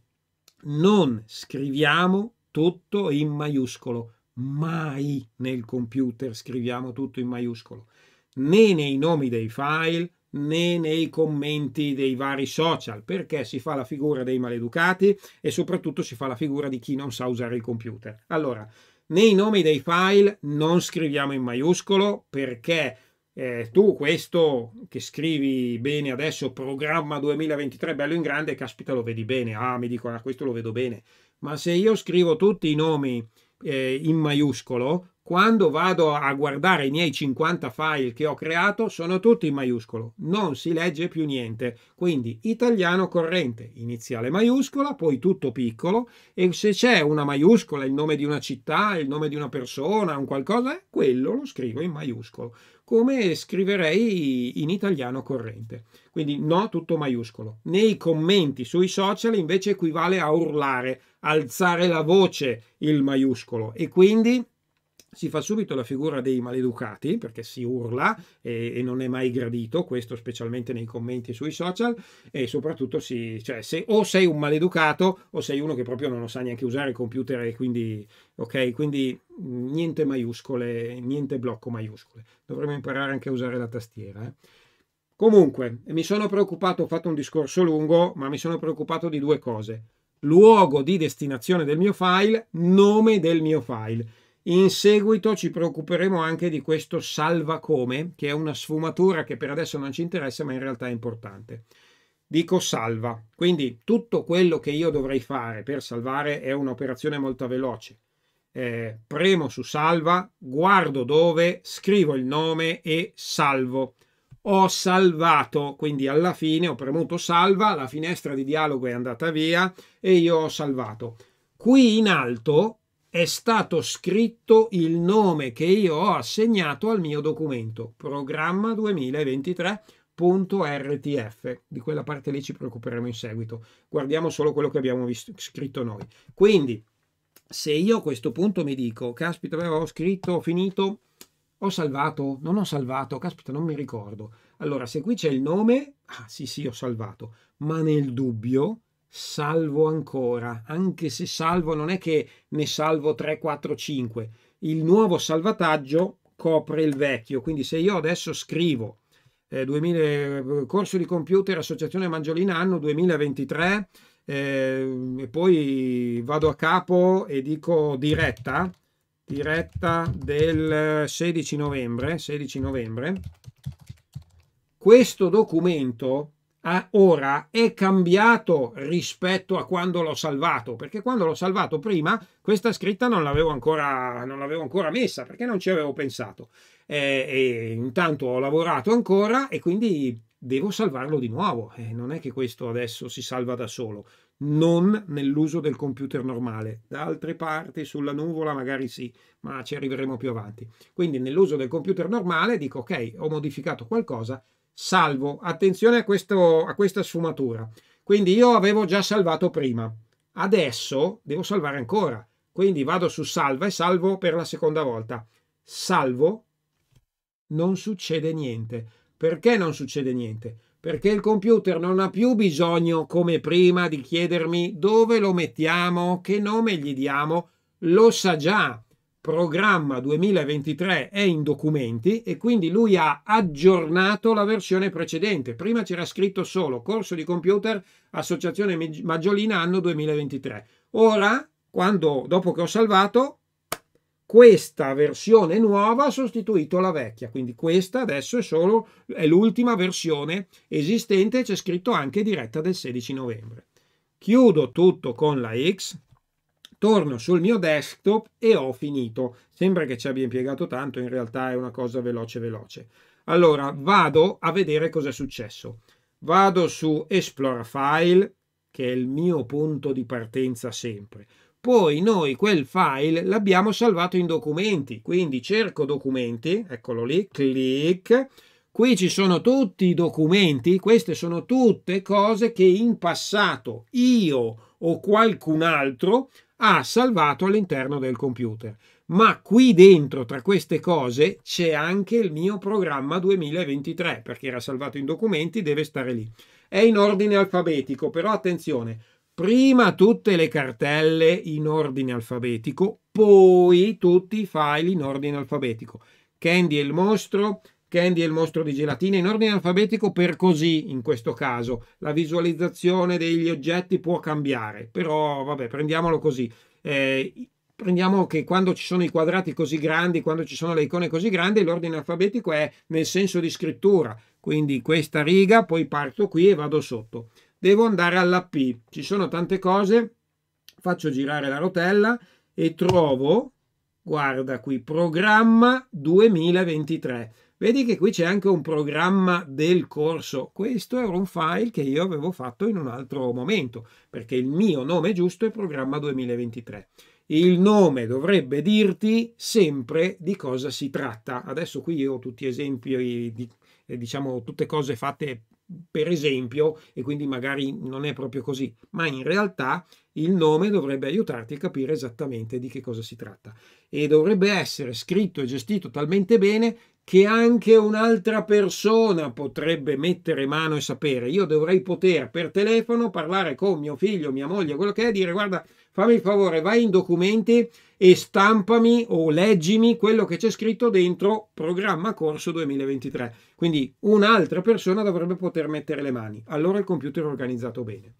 non scriviamo tutto in maiuscolo, mai nel computer scriviamo tutto in maiuscolo, né nei nomi dei file né nei commenti dei vari social, perché si fa la figura dei maleducati e soprattutto si fa la figura di chi non sa usare il computer. Allora, nei nomi dei file non scriviamo in maiuscolo perché eh, tu questo che scrivi bene adesso, programma 2023 bello in grande, caspita lo vedi bene, ah mi dicono ah, questo lo vedo bene, ma se io scrivo tutti i nomi eh, in maiuscolo, quando vado a guardare i miei 50 file che ho creato sono tutti in maiuscolo, non si legge più niente. Quindi italiano corrente, iniziale maiuscola, poi tutto piccolo e se c'è una maiuscola, il nome di una città, il nome di una persona, un qualcosa, eh, quello lo scrivo in maiuscolo, come scriverei in italiano corrente. Quindi no tutto maiuscolo. Nei commenti sui social invece equivale a urlare, alzare la voce il maiuscolo e quindi si fa subito la figura dei maleducati perché si urla e, e, non è mai gradito, questo specialmente nei commenti sui social e soprattutto si, cioè, se, o sei un maleducato o sei uno che proprio non lo sa neanche usare il computer e quindi, ok, quindi niente maiuscole, niente blocco maiuscole. Dovremmo imparare anche a usare la tastiera. Eh? Comunque, mi sono preoccupato, ho fatto un discorso lungo, ma mi sono preoccupato di due cose. Luogo di destinazione del mio file, nome del mio file in seguito ci preoccuperemo anche di questo salva come, che è una sfumatura che per adesso non ci interessa, ma in realtà è importante. Dico salva, quindi tutto quello che io dovrei fare per salvare è un'operazione molto veloce. Eh, premo su salva, guardo dove, scrivo il nome e salvo. Ho salvato, quindi alla fine ho premuto salva, la finestra di dialogo è andata via e io ho salvato. Qui in alto è stato scritto il nome che io ho assegnato al mio documento, programma 2023.rtf. Di quella parte lì ci preoccuperemo in seguito. Guardiamo solo quello che abbiamo visto, scritto noi. Quindi, se io a questo punto mi dico, caspita, beh, ho scritto, ho finito, ho salvato, non ho salvato, caspita, non mi ricordo. Allora, se qui c'è il nome, ah sì sì, ho salvato, ma nel dubbio salvo ancora, anche se salvo non è che ne salvo 3, 4, 5. Il nuovo salvataggio copre il vecchio, quindi se io adesso scrivo eh, 2000, eh, corso di computer Associazione Mangiolina anno 2023 eh, e poi vado a capo e dico diretta, diretta del 16 novembre, 16 novembre, questo documento ora è cambiato rispetto a quando l'ho salvato, perché quando l'ho salvato prima questa scritta non l'avevo ancora, non l'avevo ancora messa, perché non ci avevo pensato. E, e intanto ho lavorato ancora e quindi devo salvarlo di nuovo. E non è che questo adesso si salva da solo, non nell'uso del computer normale. Da altre parti, sulla nuvola magari sì, ma ci arriveremo più avanti. Quindi nell'uso del computer normale dico ok, ho modificato qualcosa, salvo. Attenzione a, questo, a questa sfumatura. Quindi io avevo già salvato prima. Adesso devo salvare ancora. Quindi vado su salva e salvo per la seconda volta. Salvo, non succede niente. Perché non succede niente? Perché il computer non ha più bisogno, come prima, di chiedermi dove lo mettiamo, che nome gli diamo. Lo sa già programma 2023 è in documenti e quindi lui ha aggiornato la versione precedente. Prima c'era scritto solo corso di computer associazione Maggiolina anno 2023. Ora, quando, dopo che ho salvato, questa versione nuova ha sostituito la vecchia, quindi questa adesso è solo l'ultima versione esistente, c'è scritto anche diretta del 16 novembre. Chiudo tutto con la X, torno sul mio desktop e ho finito. Sembra che ci abbia impiegato tanto, in realtà è una cosa veloce veloce. Allora, vado a vedere cosa è successo. Vado su Explora File, che è il mio punto di partenza sempre. Poi noi quel file l'abbiamo salvato in documenti, quindi cerco documenti, eccolo lì, clic. Qui ci sono tutti i documenti, queste sono tutte cose che in passato io o qualcun altro ha salvato all'interno del computer. Ma qui dentro, tra queste cose, c'è anche il mio programma 2023, perché era salvato in documenti, deve stare lì. È in ordine alfabetico, però attenzione, prima tutte le cartelle in ordine alfabetico, poi tutti i file in ordine alfabetico. Candy e il mostro, Candy e il mostro di gelatina in ordine alfabetico per così in questo caso. La visualizzazione degli oggetti può cambiare, però vabbè, prendiamolo così. Eh, prendiamo che quando ci sono i quadrati così grandi, quando ci sono le icone così grandi, l'ordine alfabetico è nel senso di scrittura. Quindi questa riga, poi parto qui e vado sotto. Devo andare alla P. Ci sono tante cose. Faccio girare la rotella e trovo, guarda qui, programma 2023 Vedi che qui c'è anche un programma del corso. Questo era un file che io avevo fatto in un altro momento, perché il mio nome giusto è programma 2023. Il nome dovrebbe dirti sempre di cosa si tratta. Adesso qui io ho tutti esempi di, eh, diciamo, tutte cose fatte per esempio, e quindi magari non è proprio così, ma in realtà il nome dovrebbe aiutarti a capire esattamente di che cosa si tratta e dovrebbe essere scritto e gestito talmente bene che anche un'altra persona potrebbe mettere mano e sapere. Io dovrei poter per telefono parlare con mio figlio, mia moglie, quello che è, dire guarda, fammi il favore, vai in documenti e stampami o leggimi quello che c'è scritto dentro programma corso 2023. Quindi un'altra persona dovrebbe poter mettere le mani. Allora il computer è organizzato bene.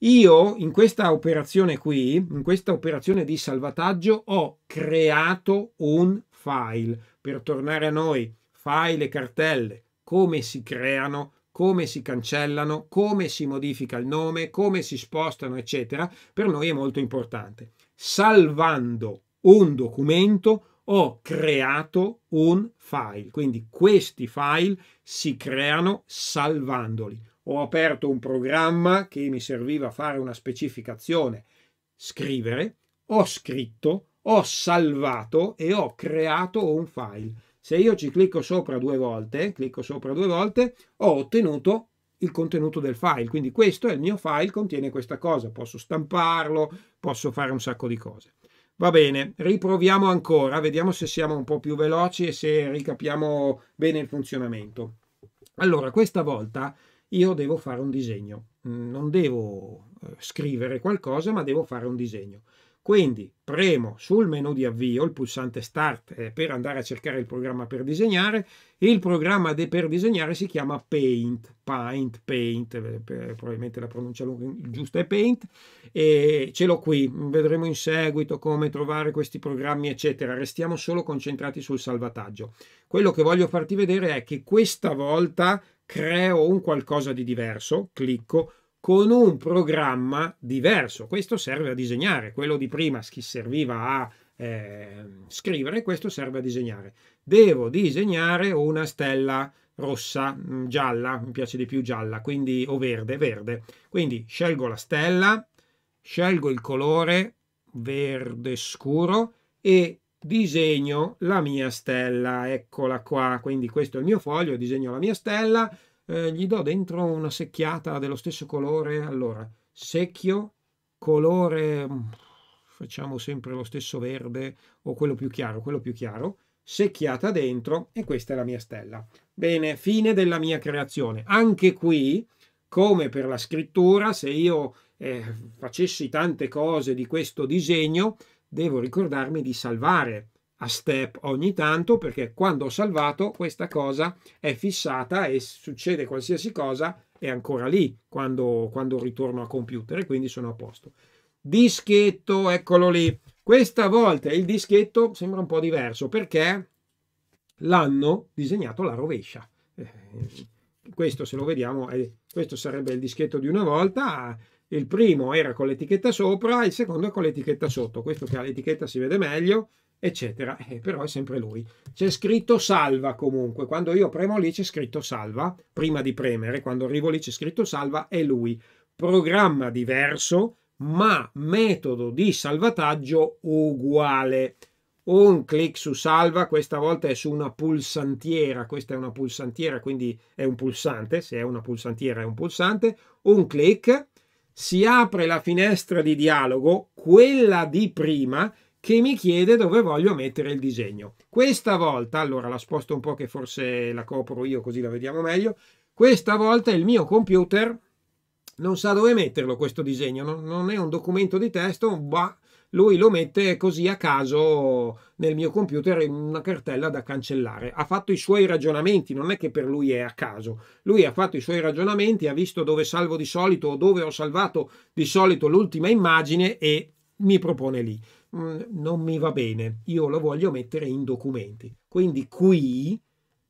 Io in questa operazione qui, in questa operazione di salvataggio, ho creato un file. Per tornare a noi, file e cartelle, come si creano, come si cancellano, come si modifica il nome, come si spostano, eccetera, per noi è molto importante salvando un documento ho creato un file. Quindi questi file si creano salvandoli. Ho aperto un programma che mi serviva a fare una specificazione, scrivere, ho scritto, ho salvato e ho creato un file. Se io ci clicco sopra due volte, clicco sopra due volte, ho ottenuto il contenuto del file. Quindi questo è il mio file, contiene questa cosa, posso stamparlo, posso fare un sacco di cose. Va bene, riproviamo ancora, vediamo se siamo un po' più veloci e se ricapiamo bene il funzionamento. Allora, questa volta io devo fare un disegno, non devo eh, scrivere qualcosa, ma devo fare un disegno. Quindi premo sul menu di avvio il pulsante Start eh, per andare a cercare il programma per disegnare. Il programma de, per disegnare si chiama Paint, Paint, Paint, eh, probabilmente la pronuncia giusta è Paint, e ce l'ho qui, vedremo in seguito come trovare questi programmi eccetera. Restiamo solo concentrati sul salvataggio. Quello che voglio farti vedere è che questa volta creo un qualcosa di diverso, clicco, con un programma diverso. Questo serve a disegnare, quello di prima chi serviva a eh, scrivere, questo serve a disegnare. Devo disegnare una stella rossa, mm, gialla, mi piace di più gialla, quindi o verde, verde. Quindi scelgo la stella, scelgo il colore verde scuro e disegno la mia stella. Eccola qua, quindi questo è il mio foglio, disegno la mia stella eh, gli do dentro una secchiata dello stesso colore, allora secchio, colore, mm, facciamo sempre lo stesso verde o quello più chiaro, quello più chiaro, secchiata dentro e questa è la mia stella. Bene, fine della mia creazione. Anche qui, come per la scrittura, se io eh, facessi tante cose di questo disegno, devo ricordarmi di salvare a step ogni tanto perché quando ho salvato questa cosa è fissata e succede qualsiasi cosa è ancora lì quando, quando ritorno a computer e quindi sono a posto. Dischetto, eccolo lì. Questa volta il dischetto sembra un po' diverso perché l'hanno disegnato la rovescia. Eh, questo se lo vediamo, questo sarebbe il dischetto di una volta, il primo era con l'etichetta sopra, il secondo è con l'etichetta sotto. Questo che ha l'etichetta si vede meglio, eccetera, eh, però è sempre lui. C'è scritto salva comunque, quando io premo lì c'è scritto salva, prima di premere, quando arrivo lì c'è scritto salva, è lui. Programma diverso, ma metodo di salvataggio uguale. Un clic su salva, questa volta è su una pulsantiera, questa è una pulsantiera, quindi è un pulsante, se è una pulsantiera è un pulsante, un clic, si apre la finestra di dialogo, quella di prima, che mi chiede dove voglio mettere il disegno. Questa volta, allora la sposto un po' che forse la copro io così la vediamo meglio, questa volta il mio computer non sa dove metterlo questo disegno, non, non è un documento di testo, ma lui lo mette così a caso nel mio computer in una cartella da cancellare. Ha fatto i suoi ragionamenti, non è che per lui è a caso. Lui ha fatto i suoi ragionamenti, ha visto dove salvo di solito o dove ho salvato di solito l'ultima immagine e mi propone lì. Mm, non mi va bene, io lo voglio mettere in documenti. Quindi qui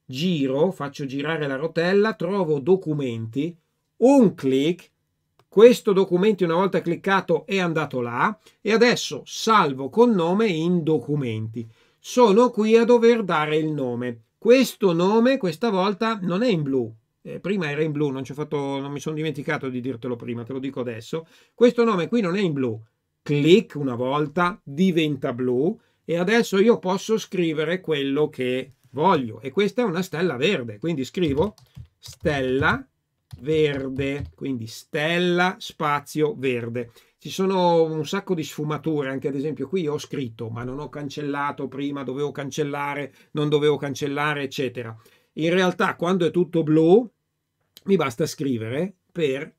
giro, faccio girare la rotella, trovo documenti, un clic, questo documento una volta cliccato è andato là e adesso salvo con nome in documenti. Sono qui a dover dare il nome. Questo nome questa volta non è in blu, eh, prima era in blu, non, fatto, non mi sono dimenticato di dirtelo prima, te lo dico adesso. Questo nome qui non è in blu, clic una volta, diventa blu e adesso io posso scrivere quello che voglio e questa è una stella verde, quindi scrivo stella verde, quindi stella spazio verde. Ci sono un sacco di sfumature, anche ad esempio qui ho scritto ma non ho cancellato prima, dovevo cancellare, non dovevo cancellare, eccetera. In realtà quando è tutto blu mi basta scrivere per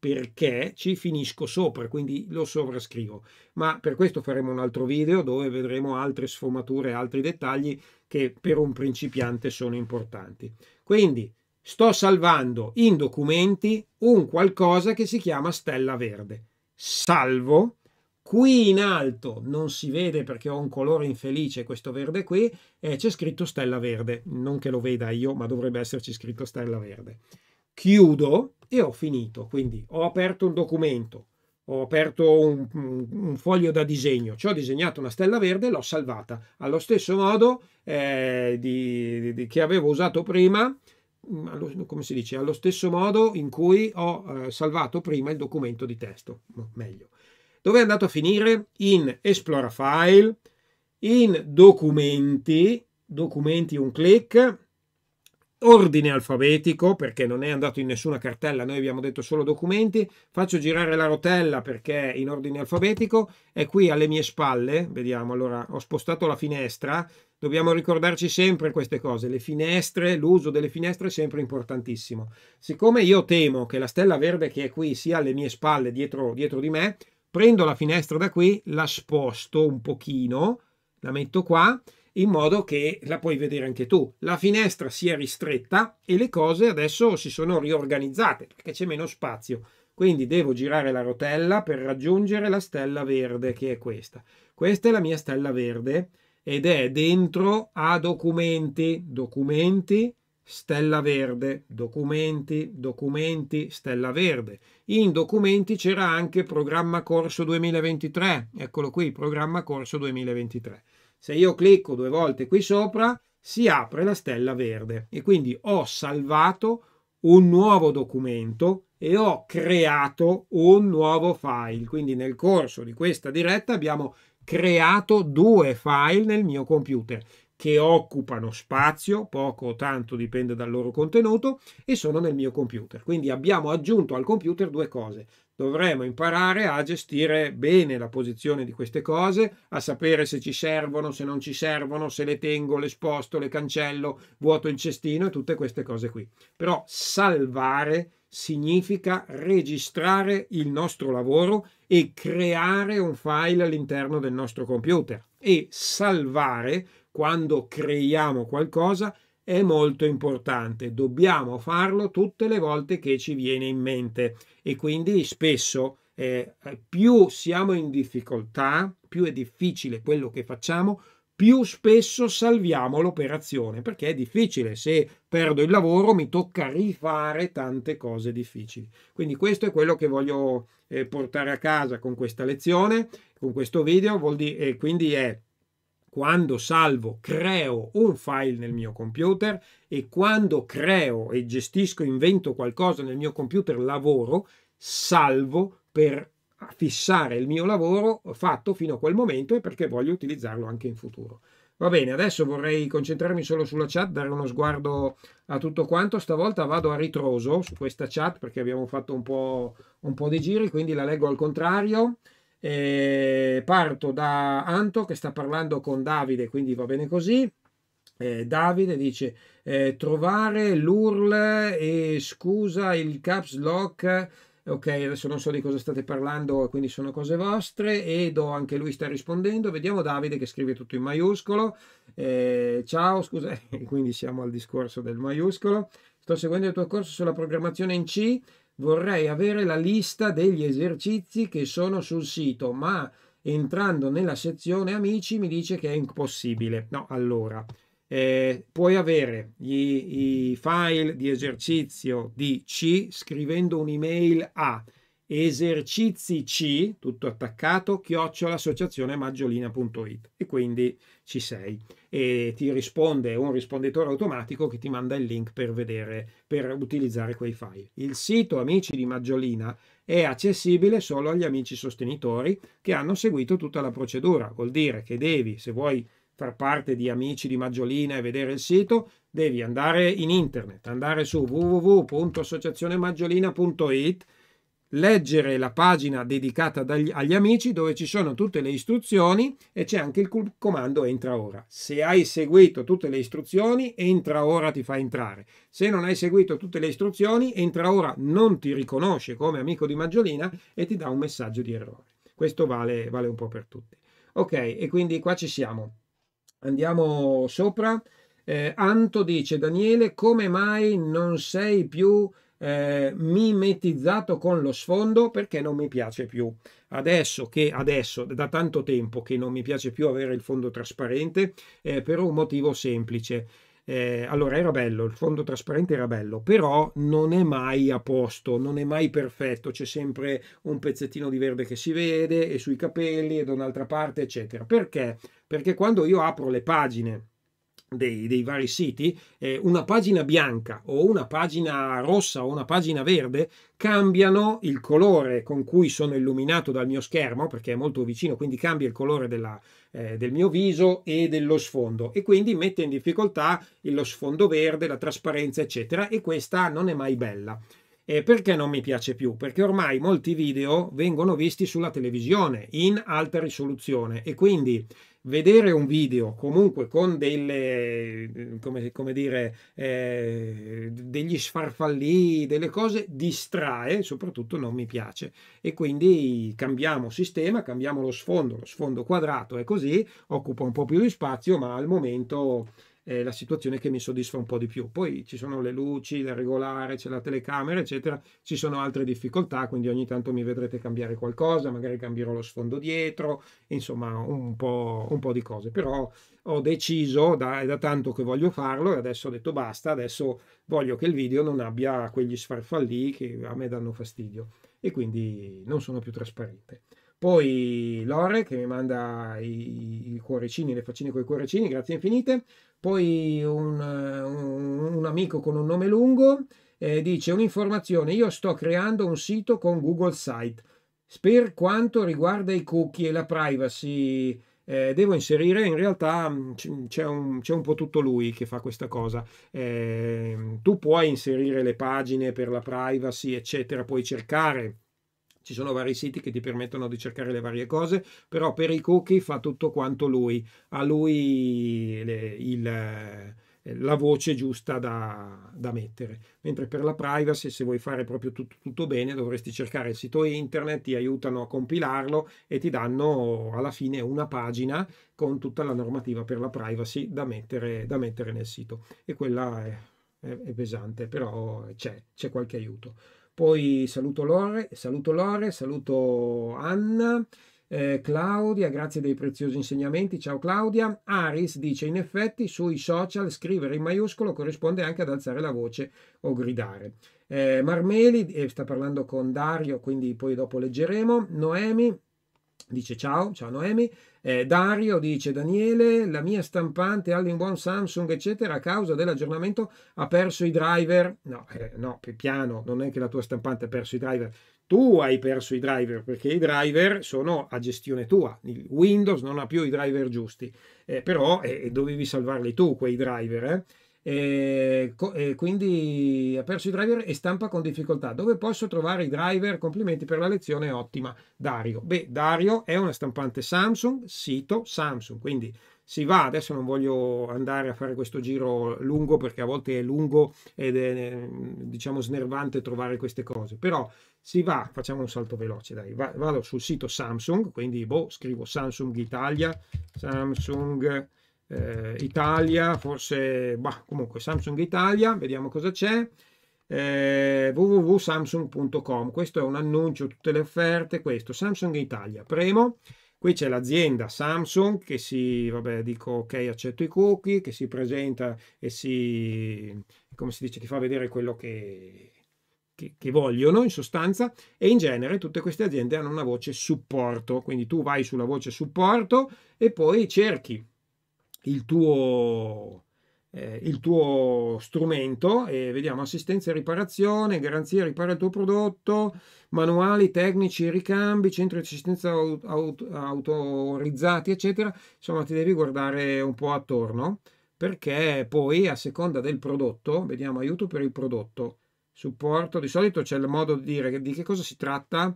perché ci finisco sopra, quindi lo sovrascrivo. Ma per questo faremo un altro video dove vedremo altre sfumature, altri dettagli che per un principiante sono importanti. Quindi sto salvando in documenti un qualcosa che si chiama stella verde. Salvo. Qui in alto non si vede perché ho un colore infelice, questo verde qui, e c'è scritto stella verde. Non che lo veda io, ma dovrebbe esserci scritto stella verde. Chiudo e ho finito. Quindi ho aperto un documento, ho aperto un, un, foglio da disegno, ci ho disegnato una stella verde e l'ho salvata. Allo stesso modo eh, di, di, di, che avevo usato prima, mm, allo, come si dice, allo stesso modo in cui ho eh, salvato prima il documento di testo, meglio. Dove è andato a finire? In Esplora File, in Documenti, Documenti un clic, ordine alfabetico perché non è andato in nessuna cartella, noi abbiamo detto solo documenti, faccio girare la rotella perché è in ordine alfabetico e qui alle mie spalle, vediamo, allora ho spostato la finestra, dobbiamo ricordarci sempre queste cose, le finestre, l'uso delle finestre è sempre importantissimo. Siccome io temo che la stella verde che è qui sia alle mie spalle, dietro, dietro di me, prendo la finestra da qui, la sposto un pochino, la metto qua in modo che la puoi vedere anche tu. La finestra si è ristretta e le cose adesso si sono riorganizzate perché c'è meno spazio. Quindi devo girare la rotella per raggiungere la stella verde che è questa. Questa è la mia stella verde ed è dentro a documenti, documenti, stella verde, documenti, documenti, stella verde. In documenti c'era anche programma corso 2023, eccolo qui, programma corso 2023. Se io clicco due volte qui sopra, si apre la stella verde e quindi ho salvato un nuovo documento e ho creato un nuovo file. Quindi nel corso di questa diretta abbiamo creato due file nel mio computer che occupano spazio, poco o tanto dipende dal loro contenuto, e sono nel mio computer. Quindi abbiamo aggiunto al computer due cose dovremo imparare a gestire bene la posizione di queste cose, a sapere se ci servono, se non ci servono, se le tengo, le sposto, le cancello, vuoto il cestino e tutte queste cose qui. Però salvare significa registrare il nostro lavoro e creare un file all'interno del nostro computer e salvare quando creiamo qualcosa è molto importante. Dobbiamo farlo tutte le volte che ci viene in mente e quindi spesso eh, più siamo in difficoltà, più è difficile quello che facciamo, più spesso salviamo l'operazione perché è difficile se perdo il lavoro mi tocca rifare tante cose difficili quindi questo è quello che voglio eh, portare a casa con questa lezione con questo video vuol dire eh, quindi è quando salvo creo un file nel mio computer e quando creo e gestisco, invento qualcosa nel mio computer lavoro, salvo per fissare il mio lavoro fatto fino a quel momento e perché voglio utilizzarlo anche in futuro. Va bene, adesso vorrei concentrarmi solo sulla chat, dare uno sguardo a tutto quanto. Stavolta vado a ritroso su questa chat perché abbiamo fatto un po', un po di giri, quindi la leggo al contrario. Eh, parto da Anto che sta parlando con Davide, quindi va bene così. Eh, Davide dice eh, trovare l'URL e scusa il caps lock. Ok, adesso non so di cosa state parlando, quindi sono cose vostre. Edo, anche lui sta rispondendo. Vediamo Davide che scrive tutto in maiuscolo. Eh, ciao, scusa, quindi siamo al discorso del maiuscolo. Sto seguendo il tuo corso sulla programmazione in C vorrei avere la lista degli esercizi che sono sul sito, ma entrando nella sezione amici mi dice che è impossibile. No, allora, eh, puoi avere gli, i file di esercizio di C scrivendo un'email a esercizi c tutto attaccato, maggiolina.it e quindi ci sei e ti risponde un risponditore automatico che ti manda il link per vedere, per utilizzare quei file. Il sito Amici di Maggiolina è accessibile solo agli amici sostenitori che hanno seguito tutta la procedura, vuol dire che devi, se vuoi far parte di Amici di Maggiolina e vedere il sito, devi andare in internet, andare su www.associazionemaggiolina.it leggere la pagina dedicata dagli, agli amici dove ci sono tutte le istruzioni e c'è anche il comando entra ora. Se hai seguito tutte le istruzioni, entra ora ti fa entrare. Se non hai seguito tutte le istruzioni, entra ora non ti riconosce come amico di Maggiolina e ti dà un messaggio di errore. Questo vale, vale un po' per tutti. Ok, e quindi qua ci siamo. Andiamo sopra. Eh, Anto dice Daniele, come mai non sei più eh, mimetizzato con lo sfondo perché non mi piace più. Adesso che adesso, da tanto tempo che non mi piace più avere il fondo trasparente, eh, per un motivo semplice. Eh, allora era bello, il fondo trasparente era bello, però non è mai a posto, non è mai perfetto, c'è sempre un pezzettino di verde che si vede e sui capelli e da un'altra parte, eccetera. Perché? Perché quando io apro le pagine dei, dei, vari siti, eh, una pagina bianca o una pagina rossa o una pagina verde cambiano il colore con cui sono illuminato dal mio schermo, perché è molto vicino, quindi cambia il colore della, eh, del mio viso e dello sfondo e quindi mette in difficoltà lo sfondo verde, la trasparenza, eccetera, e questa non è mai bella. E perché non mi piace più? Perché ormai molti video vengono visti sulla televisione in alta risoluzione e quindi vedere un video comunque con delle, come, come dire, eh, degli sfarfalli delle cose, distrae, soprattutto non mi piace. E quindi cambiamo sistema, cambiamo lo sfondo, lo sfondo quadrato è così, occupa un po' più di spazio, ma al momento eh, la situazione che mi soddisfa un po' di più. Poi ci sono le luci, da regolare, c'è la telecamera, eccetera, ci sono altre difficoltà, quindi ogni tanto mi vedrete cambiare qualcosa, magari cambierò lo sfondo dietro, insomma un po', un po di cose. Però ho deciso, da, è da tanto che voglio farlo e adesso ho detto basta, adesso voglio che il video non abbia quegli sfarfalli che a me danno fastidio e quindi non sono più trasparente poi Lore che mi manda i, i cuoricini, le faccine con i cuoricini, grazie infinite, poi un, un, un amico con un nome lungo eh, dice un'informazione, io sto creando un sito con Google Site, per quanto riguarda i cookie e la privacy eh, devo inserire, in realtà mm, c'è un, un, po' tutto lui che fa questa cosa. Eh, tu puoi inserire le pagine per la privacy, eccetera, puoi cercare ci sono vari siti che ti permettono di cercare le varie cose, però per i cookie fa tutto quanto lui, a lui le, il eh, la voce giusta da, da, mettere. Mentre per la privacy, se vuoi fare proprio tutto, tutto, bene, dovresti cercare il sito internet, ti aiutano a compilarlo e ti danno alla fine una pagina con tutta la normativa per la privacy da mettere, da mettere nel sito. E quella è, è, è pesante, però c'è, c'è qualche aiuto. Poi saluto Lore, saluto, Lore, saluto Anna, eh, Claudia, grazie dei preziosi insegnamenti. Ciao Claudia. Aris dice: In effetti, sui social scrivere in maiuscolo corrisponde anche ad alzare la voce o gridare. Eh, Marmeli eh, sta parlando con Dario, quindi poi dopo leggeremo. Noemi, dice ciao, ciao Noemi. Eh, Dario dice Daniele, la mia stampante all'inbuon Samsung, eccetera, a causa dell'aggiornamento ha perso i driver. No, eh, no, più piano, non è che la tua stampante ha perso i driver. Tu hai perso i driver perché i driver sono a gestione tua. Il Windows non ha più i driver giusti, eh, però eh, dovevi salvarli tu quei driver. Eh. E, e quindi ha perso i driver e stampa con difficoltà. Dove posso trovare i driver? Complimenti per la lezione, ottima. Dario. Beh, Dario è una stampante Samsung, sito Samsung, quindi si va. Adesso non voglio andare a fare questo giro lungo perché a volte è lungo ed è diciamo snervante trovare queste cose, però si va, facciamo un salto veloce, dai. vado sul sito Samsung, quindi boh, scrivo Samsung Italia, Samsung eh, Italia, forse, bah, comunque Samsung Italia, vediamo cosa c'è. Eh, www.samsung.com questo è un annuncio tutte le offerte questo Samsung Italia premo qui c'è l'azienda Samsung che si vabbè dico ok accetto i cookie che si presenta e si come si dice ti fa vedere quello che che, che vogliono in sostanza e in genere tutte queste aziende hanno una voce supporto quindi tu vai sulla voce supporto e poi cerchi il tuo, eh, il tuo strumento e vediamo assistenza e riparazione, garanzia ripara il tuo prodotto, manuali tecnici, ricambi, centri di assistenza aut- aut- autorizzati, eccetera. Insomma, ti devi guardare un po' attorno perché poi a seconda del prodotto, vediamo aiuto per il prodotto, supporto, di solito c'è il modo di dire di che cosa si tratta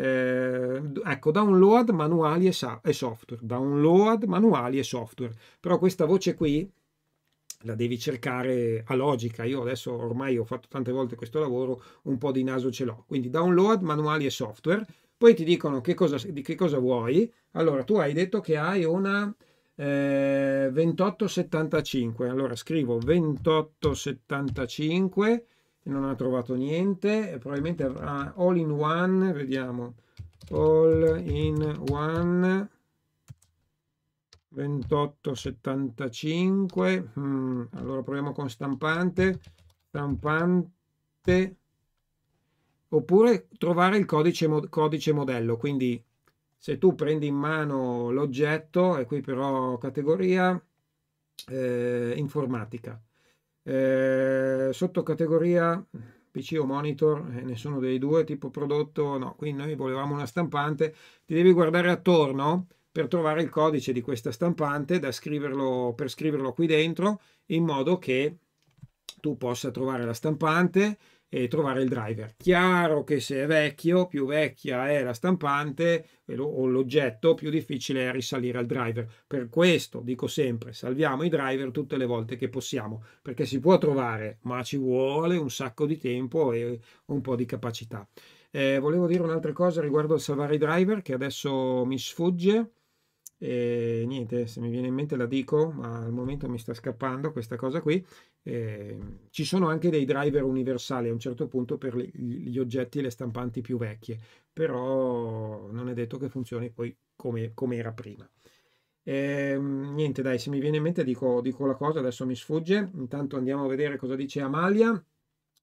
eh, ecco, download, manuali e, e software. Download, manuali e software. Però questa voce qui la devi cercare a logica. Io adesso ormai ho fatto tante volte questo lavoro, un po' di naso ce l'ho. Quindi download, manuali e software. Poi ti dicono che cosa, di che cosa vuoi. Allora, tu hai detto che hai una eh, 2875. Allora, scrivo 2875 non ha trovato niente probabilmente avrà all in one vediamo all in one 2875 mm, allora proviamo con stampante stampante oppure trovare il codice, codice modello quindi se tu prendi in mano l'oggetto e qui però categoria eh, informatica eh, sotto categoria PC o monitor, eh, nessuno dei due, tipo prodotto, no, qui noi volevamo una stampante, ti devi guardare attorno per trovare il codice di questa stampante da scriverlo, per scriverlo qui dentro in modo che tu possa trovare la stampante, e trovare il driver. Chiaro che se è vecchio, più vecchia è la stampante o l'oggetto, più difficile è risalire al driver. Per questo dico sempre, salviamo i driver tutte le volte che possiamo, perché si può trovare, ma ci vuole un sacco di tempo e un po' di capacità. Eh, volevo dire un'altra cosa riguardo al salvare i driver che adesso mi sfugge. E eh, niente, se mi viene in mente la dico, ma al momento mi sta scappando questa cosa qui. Eh, ci sono anche dei driver universali a un certo punto per gli oggetti e le stampanti più vecchie, però non è detto che funzioni poi come, come era prima. Eh, niente, dai, se mi viene in mente dico, dico la cosa, adesso mi sfugge. Intanto andiamo a vedere cosa dice Amalia.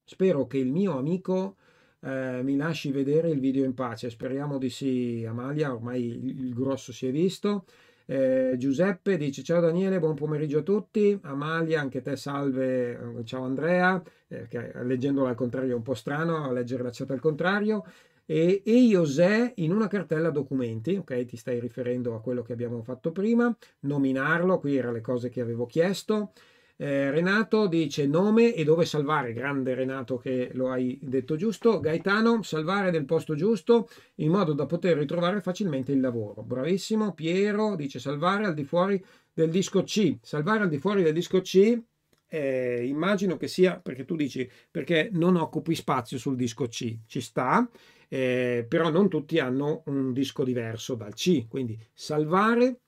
Spero che il mio amico eh, mi lasci vedere il video in pace. Speriamo di sì, Amalia, ormai il grosso si è visto. Eh, Giuseppe dice ciao Daniele, buon pomeriggio a tutti. Amalia, anche te salve, eh, ciao Andrea, eh, che eh, leggendola al contrario è un po' strano, a leggere la chat al contrario. E, e José in una cartella documenti, ok? Ti stai riferendo a quello che abbiamo fatto prima, nominarlo, qui erano le cose che avevo chiesto. Eh, Renato dice nome e dove salvare, grande Renato che lo hai detto giusto. Gaetano, salvare nel posto giusto in modo da poter ritrovare facilmente il lavoro. Bravissimo. Piero dice salvare al di fuori del disco C. Salvare al di fuori del disco C eh, immagino che sia perché tu dici perché non occupi spazio sul disco C, ci sta, eh, però non tutti hanno un disco diverso dal C, quindi salvare,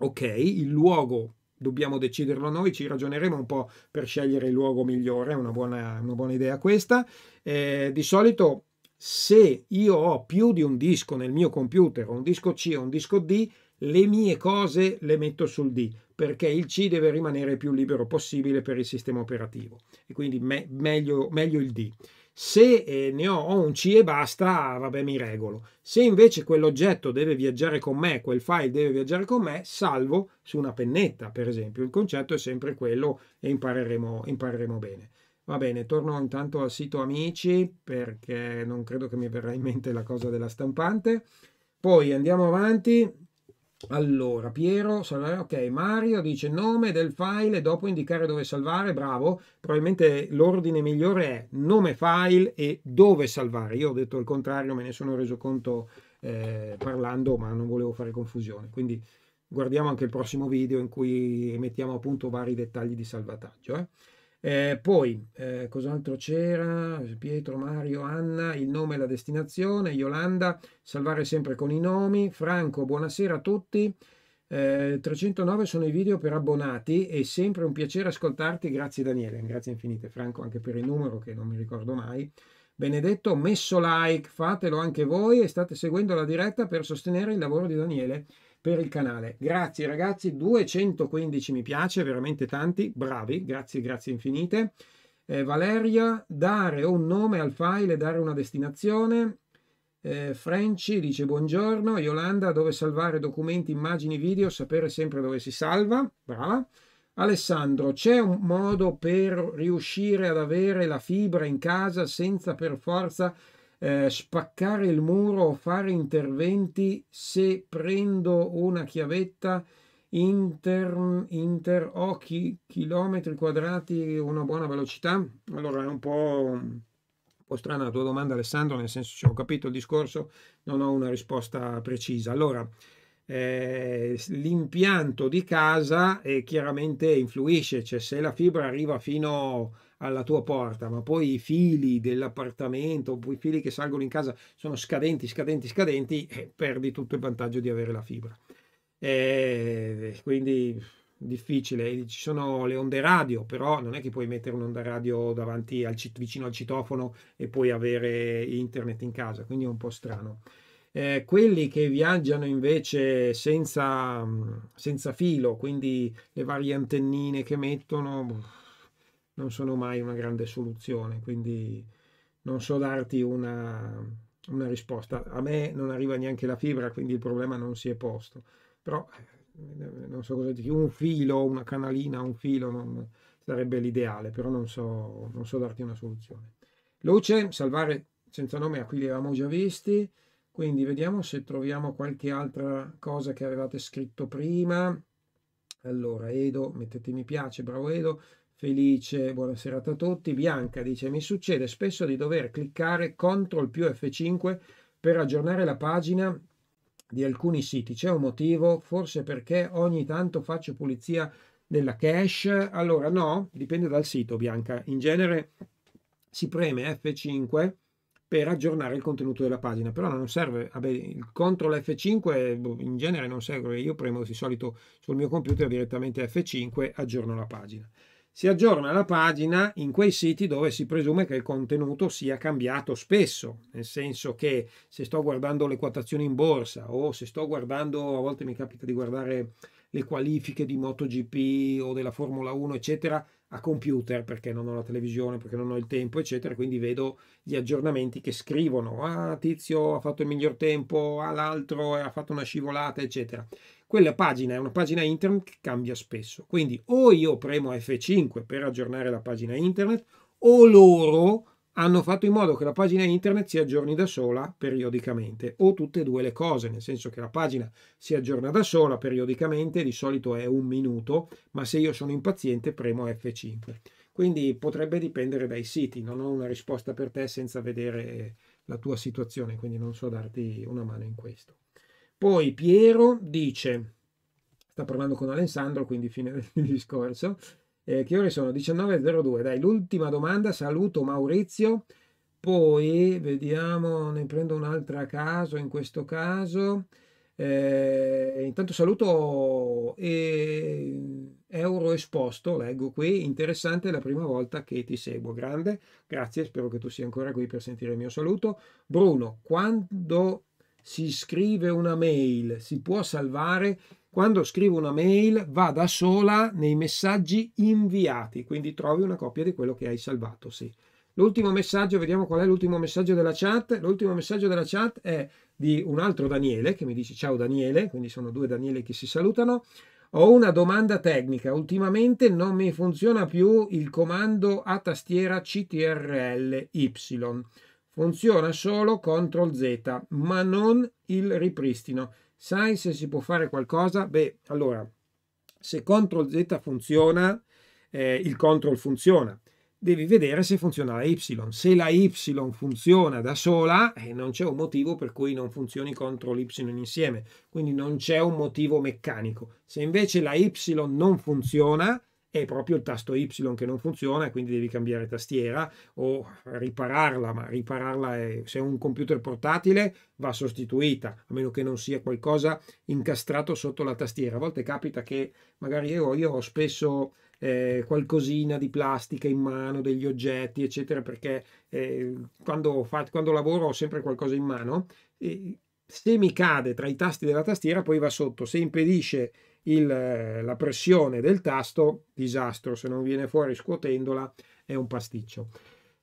ok, il luogo dobbiamo deciderlo noi, ci ragioneremo un po' per scegliere il luogo migliore, è una buona, una buona idea questa. Eh, di solito se io ho più di un disco nel mio computer, un disco C o un disco D, le mie cose le metto sul D perché il C deve rimanere più libero possibile per il sistema operativo e quindi me meglio, meglio il D. Se eh, ne ho, ho un C e basta, vabbè, mi regolo. Se invece quell'oggetto deve viaggiare con me, quel file deve viaggiare con me, salvo su una pennetta, per esempio. Il concetto è sempre quello e impareremo, impareremo bene. Va bene, torno intanto al sito Amici perché non credo che mi verrà in mente la cosa della stampante. Poi andiamo avanti. Allora, Piero, salvare, ok, Mario dice nome del file e dopo indicare dove salvare, bravo, probabilmente l'ordine migliore è nome file e dove salvare, io ho detto il contrario, me ne sono reso conto eh, parlando ma non volevo fare confusione, quindi guardiamo anche il prossimo video in cui mettiamo appunto vari dettagli di salvataggio. Eh. Eh, poi, eh, cos'altro c'era? Pietro, Mario, Anna, il nome e la destinazione, Yolanda, salvare sempre con i nomi, Franco, buonasera a tutti. Eh, 309 sono i video per abbonati e sempre un piacere ascoltarti, grazie Daniele, grazie infinite Franco anche per il numero che non mi ricordo mai. Benedetto, messo like, fatelo anche voi e state seguendo la diretta per sostenere il lavoro di Daniele per il canale. Grazie ragazzi, 215 mi piace, veramente tanti, bravi, grazie, grazie infinite. Eh, Valeria, dare un nome al file, dare una destinazione. Eh, Franci dice buongiorno, Yolanda dove salvare documenti, immagini, video, sapere sempre dove si salva, brava. Alessandro, c'è un modo per riuscire ad avere la fibra in casa senza per forza eh, spaccare il muro o fare interventi se prendo una chiavetta inter, inter o chi, chilometri quadrati una buona velocità? Allora è un po', un po' strana la tua domanda Alessandro, nel senso che cioè, ho capito il discorso, non ho una risposta precisa. Allora, eh, l'impianto di casa eh, chiaramente influisce, cioè se la fibra arriva fino a alla tua porta, ma poi i fili dell'appartamento, i fili che salgono in casa sono scadenti, scadenti, scadenti e perdi tutto il vantaggio di avere la fibra. E eh, quindi difficile, ci sono le onde radio, però non è che puoi mettere un'onda radio davanti al, vicino al citofono e poi avere internet in casa, quindi è un po' strano. Eh, quelli che viaggiano invece senza, mm, senza filo, quindi le varie antennine che mettono boh, non sono mai una grande soluzione, quindi non so darti una, una risposta. A me non arriva neanche la fibra, quindi il problema non si è posto. Però eh, non so cosa dire, un filo, una canalina, un filo non, sarebbe l'ideale, però non so, non so darti una soluzione. Luce, salvare senza nome, a qui li avevamo già visti, quindi vediamo se troviamo qualche altra cosa che avevate scritto prima. Allora, Edo, mettete mi piace, bravo Edo. Felice, buona serata a tutti. Bianca dice: Mi succede spesso di dover cliccare CTRL più F5 per aggiornare la pagina di alcuni siti. C'è un motivo? Forse perché ogni tanto faccio pulizia della cache? Allora, no, dipende dal sito, Bianca. In genere si preme F5 per aggiornare il contenuto della pagina, però non serve, vabbè, il CTRL F5 boh, in genere non serve, io premo di solito sul mio computer direttamente F5, aggiorno la pagina si aggiorna la pagina in quei siti dove si presume che il contenuto sia cambiato spesso, nel senso che se sto guardando le quotazioni in borsa o se sto guardando, a volte mi capita di guardare le qualifiche di MotoGP o della Formula 1, eccetera, a computer perché non ho la televisione, perché non ho il tempo, eccetera. Quindi vedo gli aggiornamenti che scrivono: Ah, tizio ha fatto il miglior tempo, ah, l'altro ha fatto una scivolata, eccetera. Quella pagina è una pagina internet che cambia spesso. Quindi o io premo F5 per aggiornare la pagina internet, o loro hanno fatto in modo che la pagina internet si aggiorni da sola periodicamente o tutte e due le cose, nel senso che la pagina si aggiorna da sola periodicamente, di solito è un minuto, ma se io sono impaziente premo F5. Quindi potrebbe dipendere dai siti, non ho una risposta per te senza vedere la tua situazione, quindi non so darti una mano in questo. Poi Piero dice, sta parlando con Alessandro, quindi fine del discorso, eh, che ore sono? 19.02. Dai, l'ultima domanda. Saluto Maurizio. Poi vediamo, ne prendo un'altra a caso in questo caso. Eh, intanto saluto eh, Euro Esposto, leggo qui, interessante, è la prima volta che ti seguo, grande, grazie, spero che tu sia ancora qui per sentire il mio saluto. Bruno, quando si scrive una mail si può salvare quando scrivo una mail va da sola nei messaggi inviati, quindi trovi una copia di quello che hai salvato, sì. L'ultimo messaggio, vediamo qual è l'ultimo messaggio della chat. L'ultimo messaggio della chat è di un altro Daniele che mi dice ciao Daniele, quindi sono due Daniele che si salutano. Ho una domanda tecnica, ultimamente non mi funziona più il comando a tastiera CTRL Y, funziona solo CTRL Z, ma non il ripristino. Sai se si può fare qualcosa? Beh, allora, se CTRL Z funziona, eh, il CTRL funziona. Devi vedere se funziona la Y. Se la Y funziona da sola, eh, non c'è un motivo per cui non funzioni CTRL Y insieme. Quindi non c'è un motivo meccanico. Se invece la Y non funziona, è proprio il tasto Y che non funziona, e quindi devi cambiare tastiera o ripararla, ma ripararla è, se è un computer portatile va sostituita, a meno che non sia qualcosa incastrato sotto la tastiera. A volte capita che magari io, io ho spesso eh, qualcosina di plastica in mano, degli oggetti, eccetera, perché eh, quando, fa, quando lavoro ho sempre qualcosa in mano. E se mi cade tra i tasti della tastiera, poi va sotto. Se impedisce il, eh, la pressione del tasto, disastro, se non viene fuori scuotendola è un pasticcio.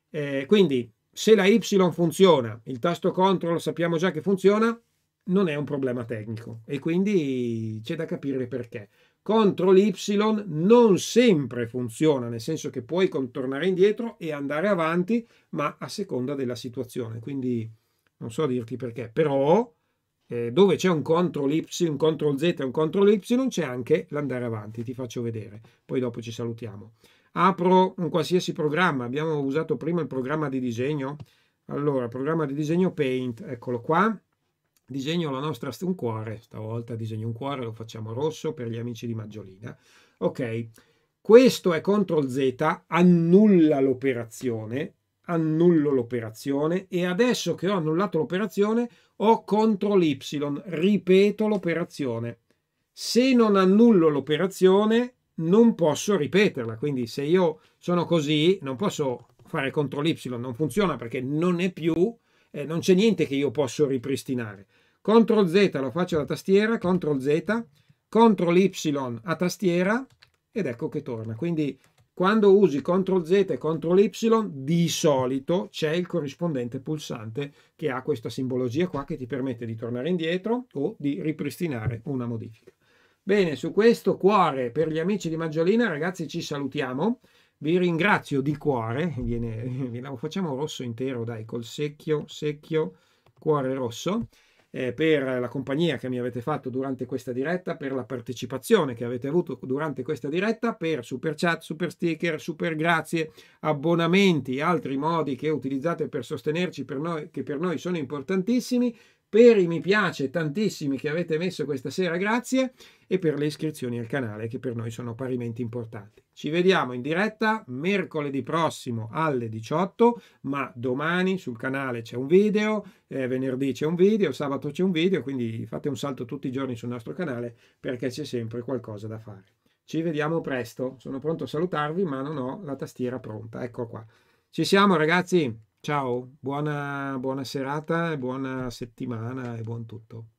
Eh, quindi se la Y funziona, il tasto CTRL sappiamo già che funziona, non è un problema tecnico e quindi c'è da capire perché. CTRL Y non sempre funziona, nel senso che puoi tornare indietro e andare avanti, ma a seconda della situazione. Quindi non so dirti perché, però eh, dove c'è un CTRL Y, un CTRL Z e un CTRL Y c'è anche l'andare avanti, ti faccio vedere, poi dopo ci salutiamo. Apro un qualsiasi programma, abbiamo usato prima il programma di disegno, allora programma di disegno Paint, eccolo qua, disegno la nostra un cuore, stavolta disegno un cuore, lo facciamo rosso per gli amici di Maggiolina. Ok, questo è CTRL Z, annulla l'operazione, annullo l'operazione e adesso che ho annullato l'operazione o contro l'y, ripeto l'operazione. Se non annullo l'operazione non posso ripeterla, quindi se io sono così non posso fare CTRL Y, non funziona perché non è più, eh, non c'è niente che io posso ripristinare. Ctrl Z lo faccio alla tastiera, Ctrl Z, Ctrl Y a tastiera ed ecco che torna. Quindi quando usi CTRL Z e CTRL Y di solito c'è il corrispondente pulsante che ha questa simbologia qua che ti permette di tornare indietro o di ripristinare una modifica. Bene, su questo cuore per gli amici di Maggiolina, ragazzi ci salutiamo. Vi ringrazio di cuore, viene, viene, facciamo rosso intero, dai, col secchio, secchio, cuore rosso eh, per la compagnia che mi avete fatto durante questa diretta, per la partecipazione che avete avuto durante questa diretta, per super chat, super sticker, super grazie, abbonamenti, altri modi che utilizzate per sostenerci, per noi, che per noi sono importantissimi per i mi piace tantissimi che avete messo questa sera, grazie, e per le iscrizioni al canale che per noi sono parimenti importanti. Ci vediamo in diretta mercoledì prossimo alle 18, ma domani sul canale c'è un video, eh, venerdì c'è un video, sabato c'è un video, quindi fate un salto tutti i giorni sul nostro canale perché c'è sempre qualcosa da fare. Ci vediamo presto, sono pronto a salutarvi ma non ho la tastiera pronta, ecco qua. Ci siamo ragazzi! Ciao, buona, buona serata, buona settimana e buon tutto.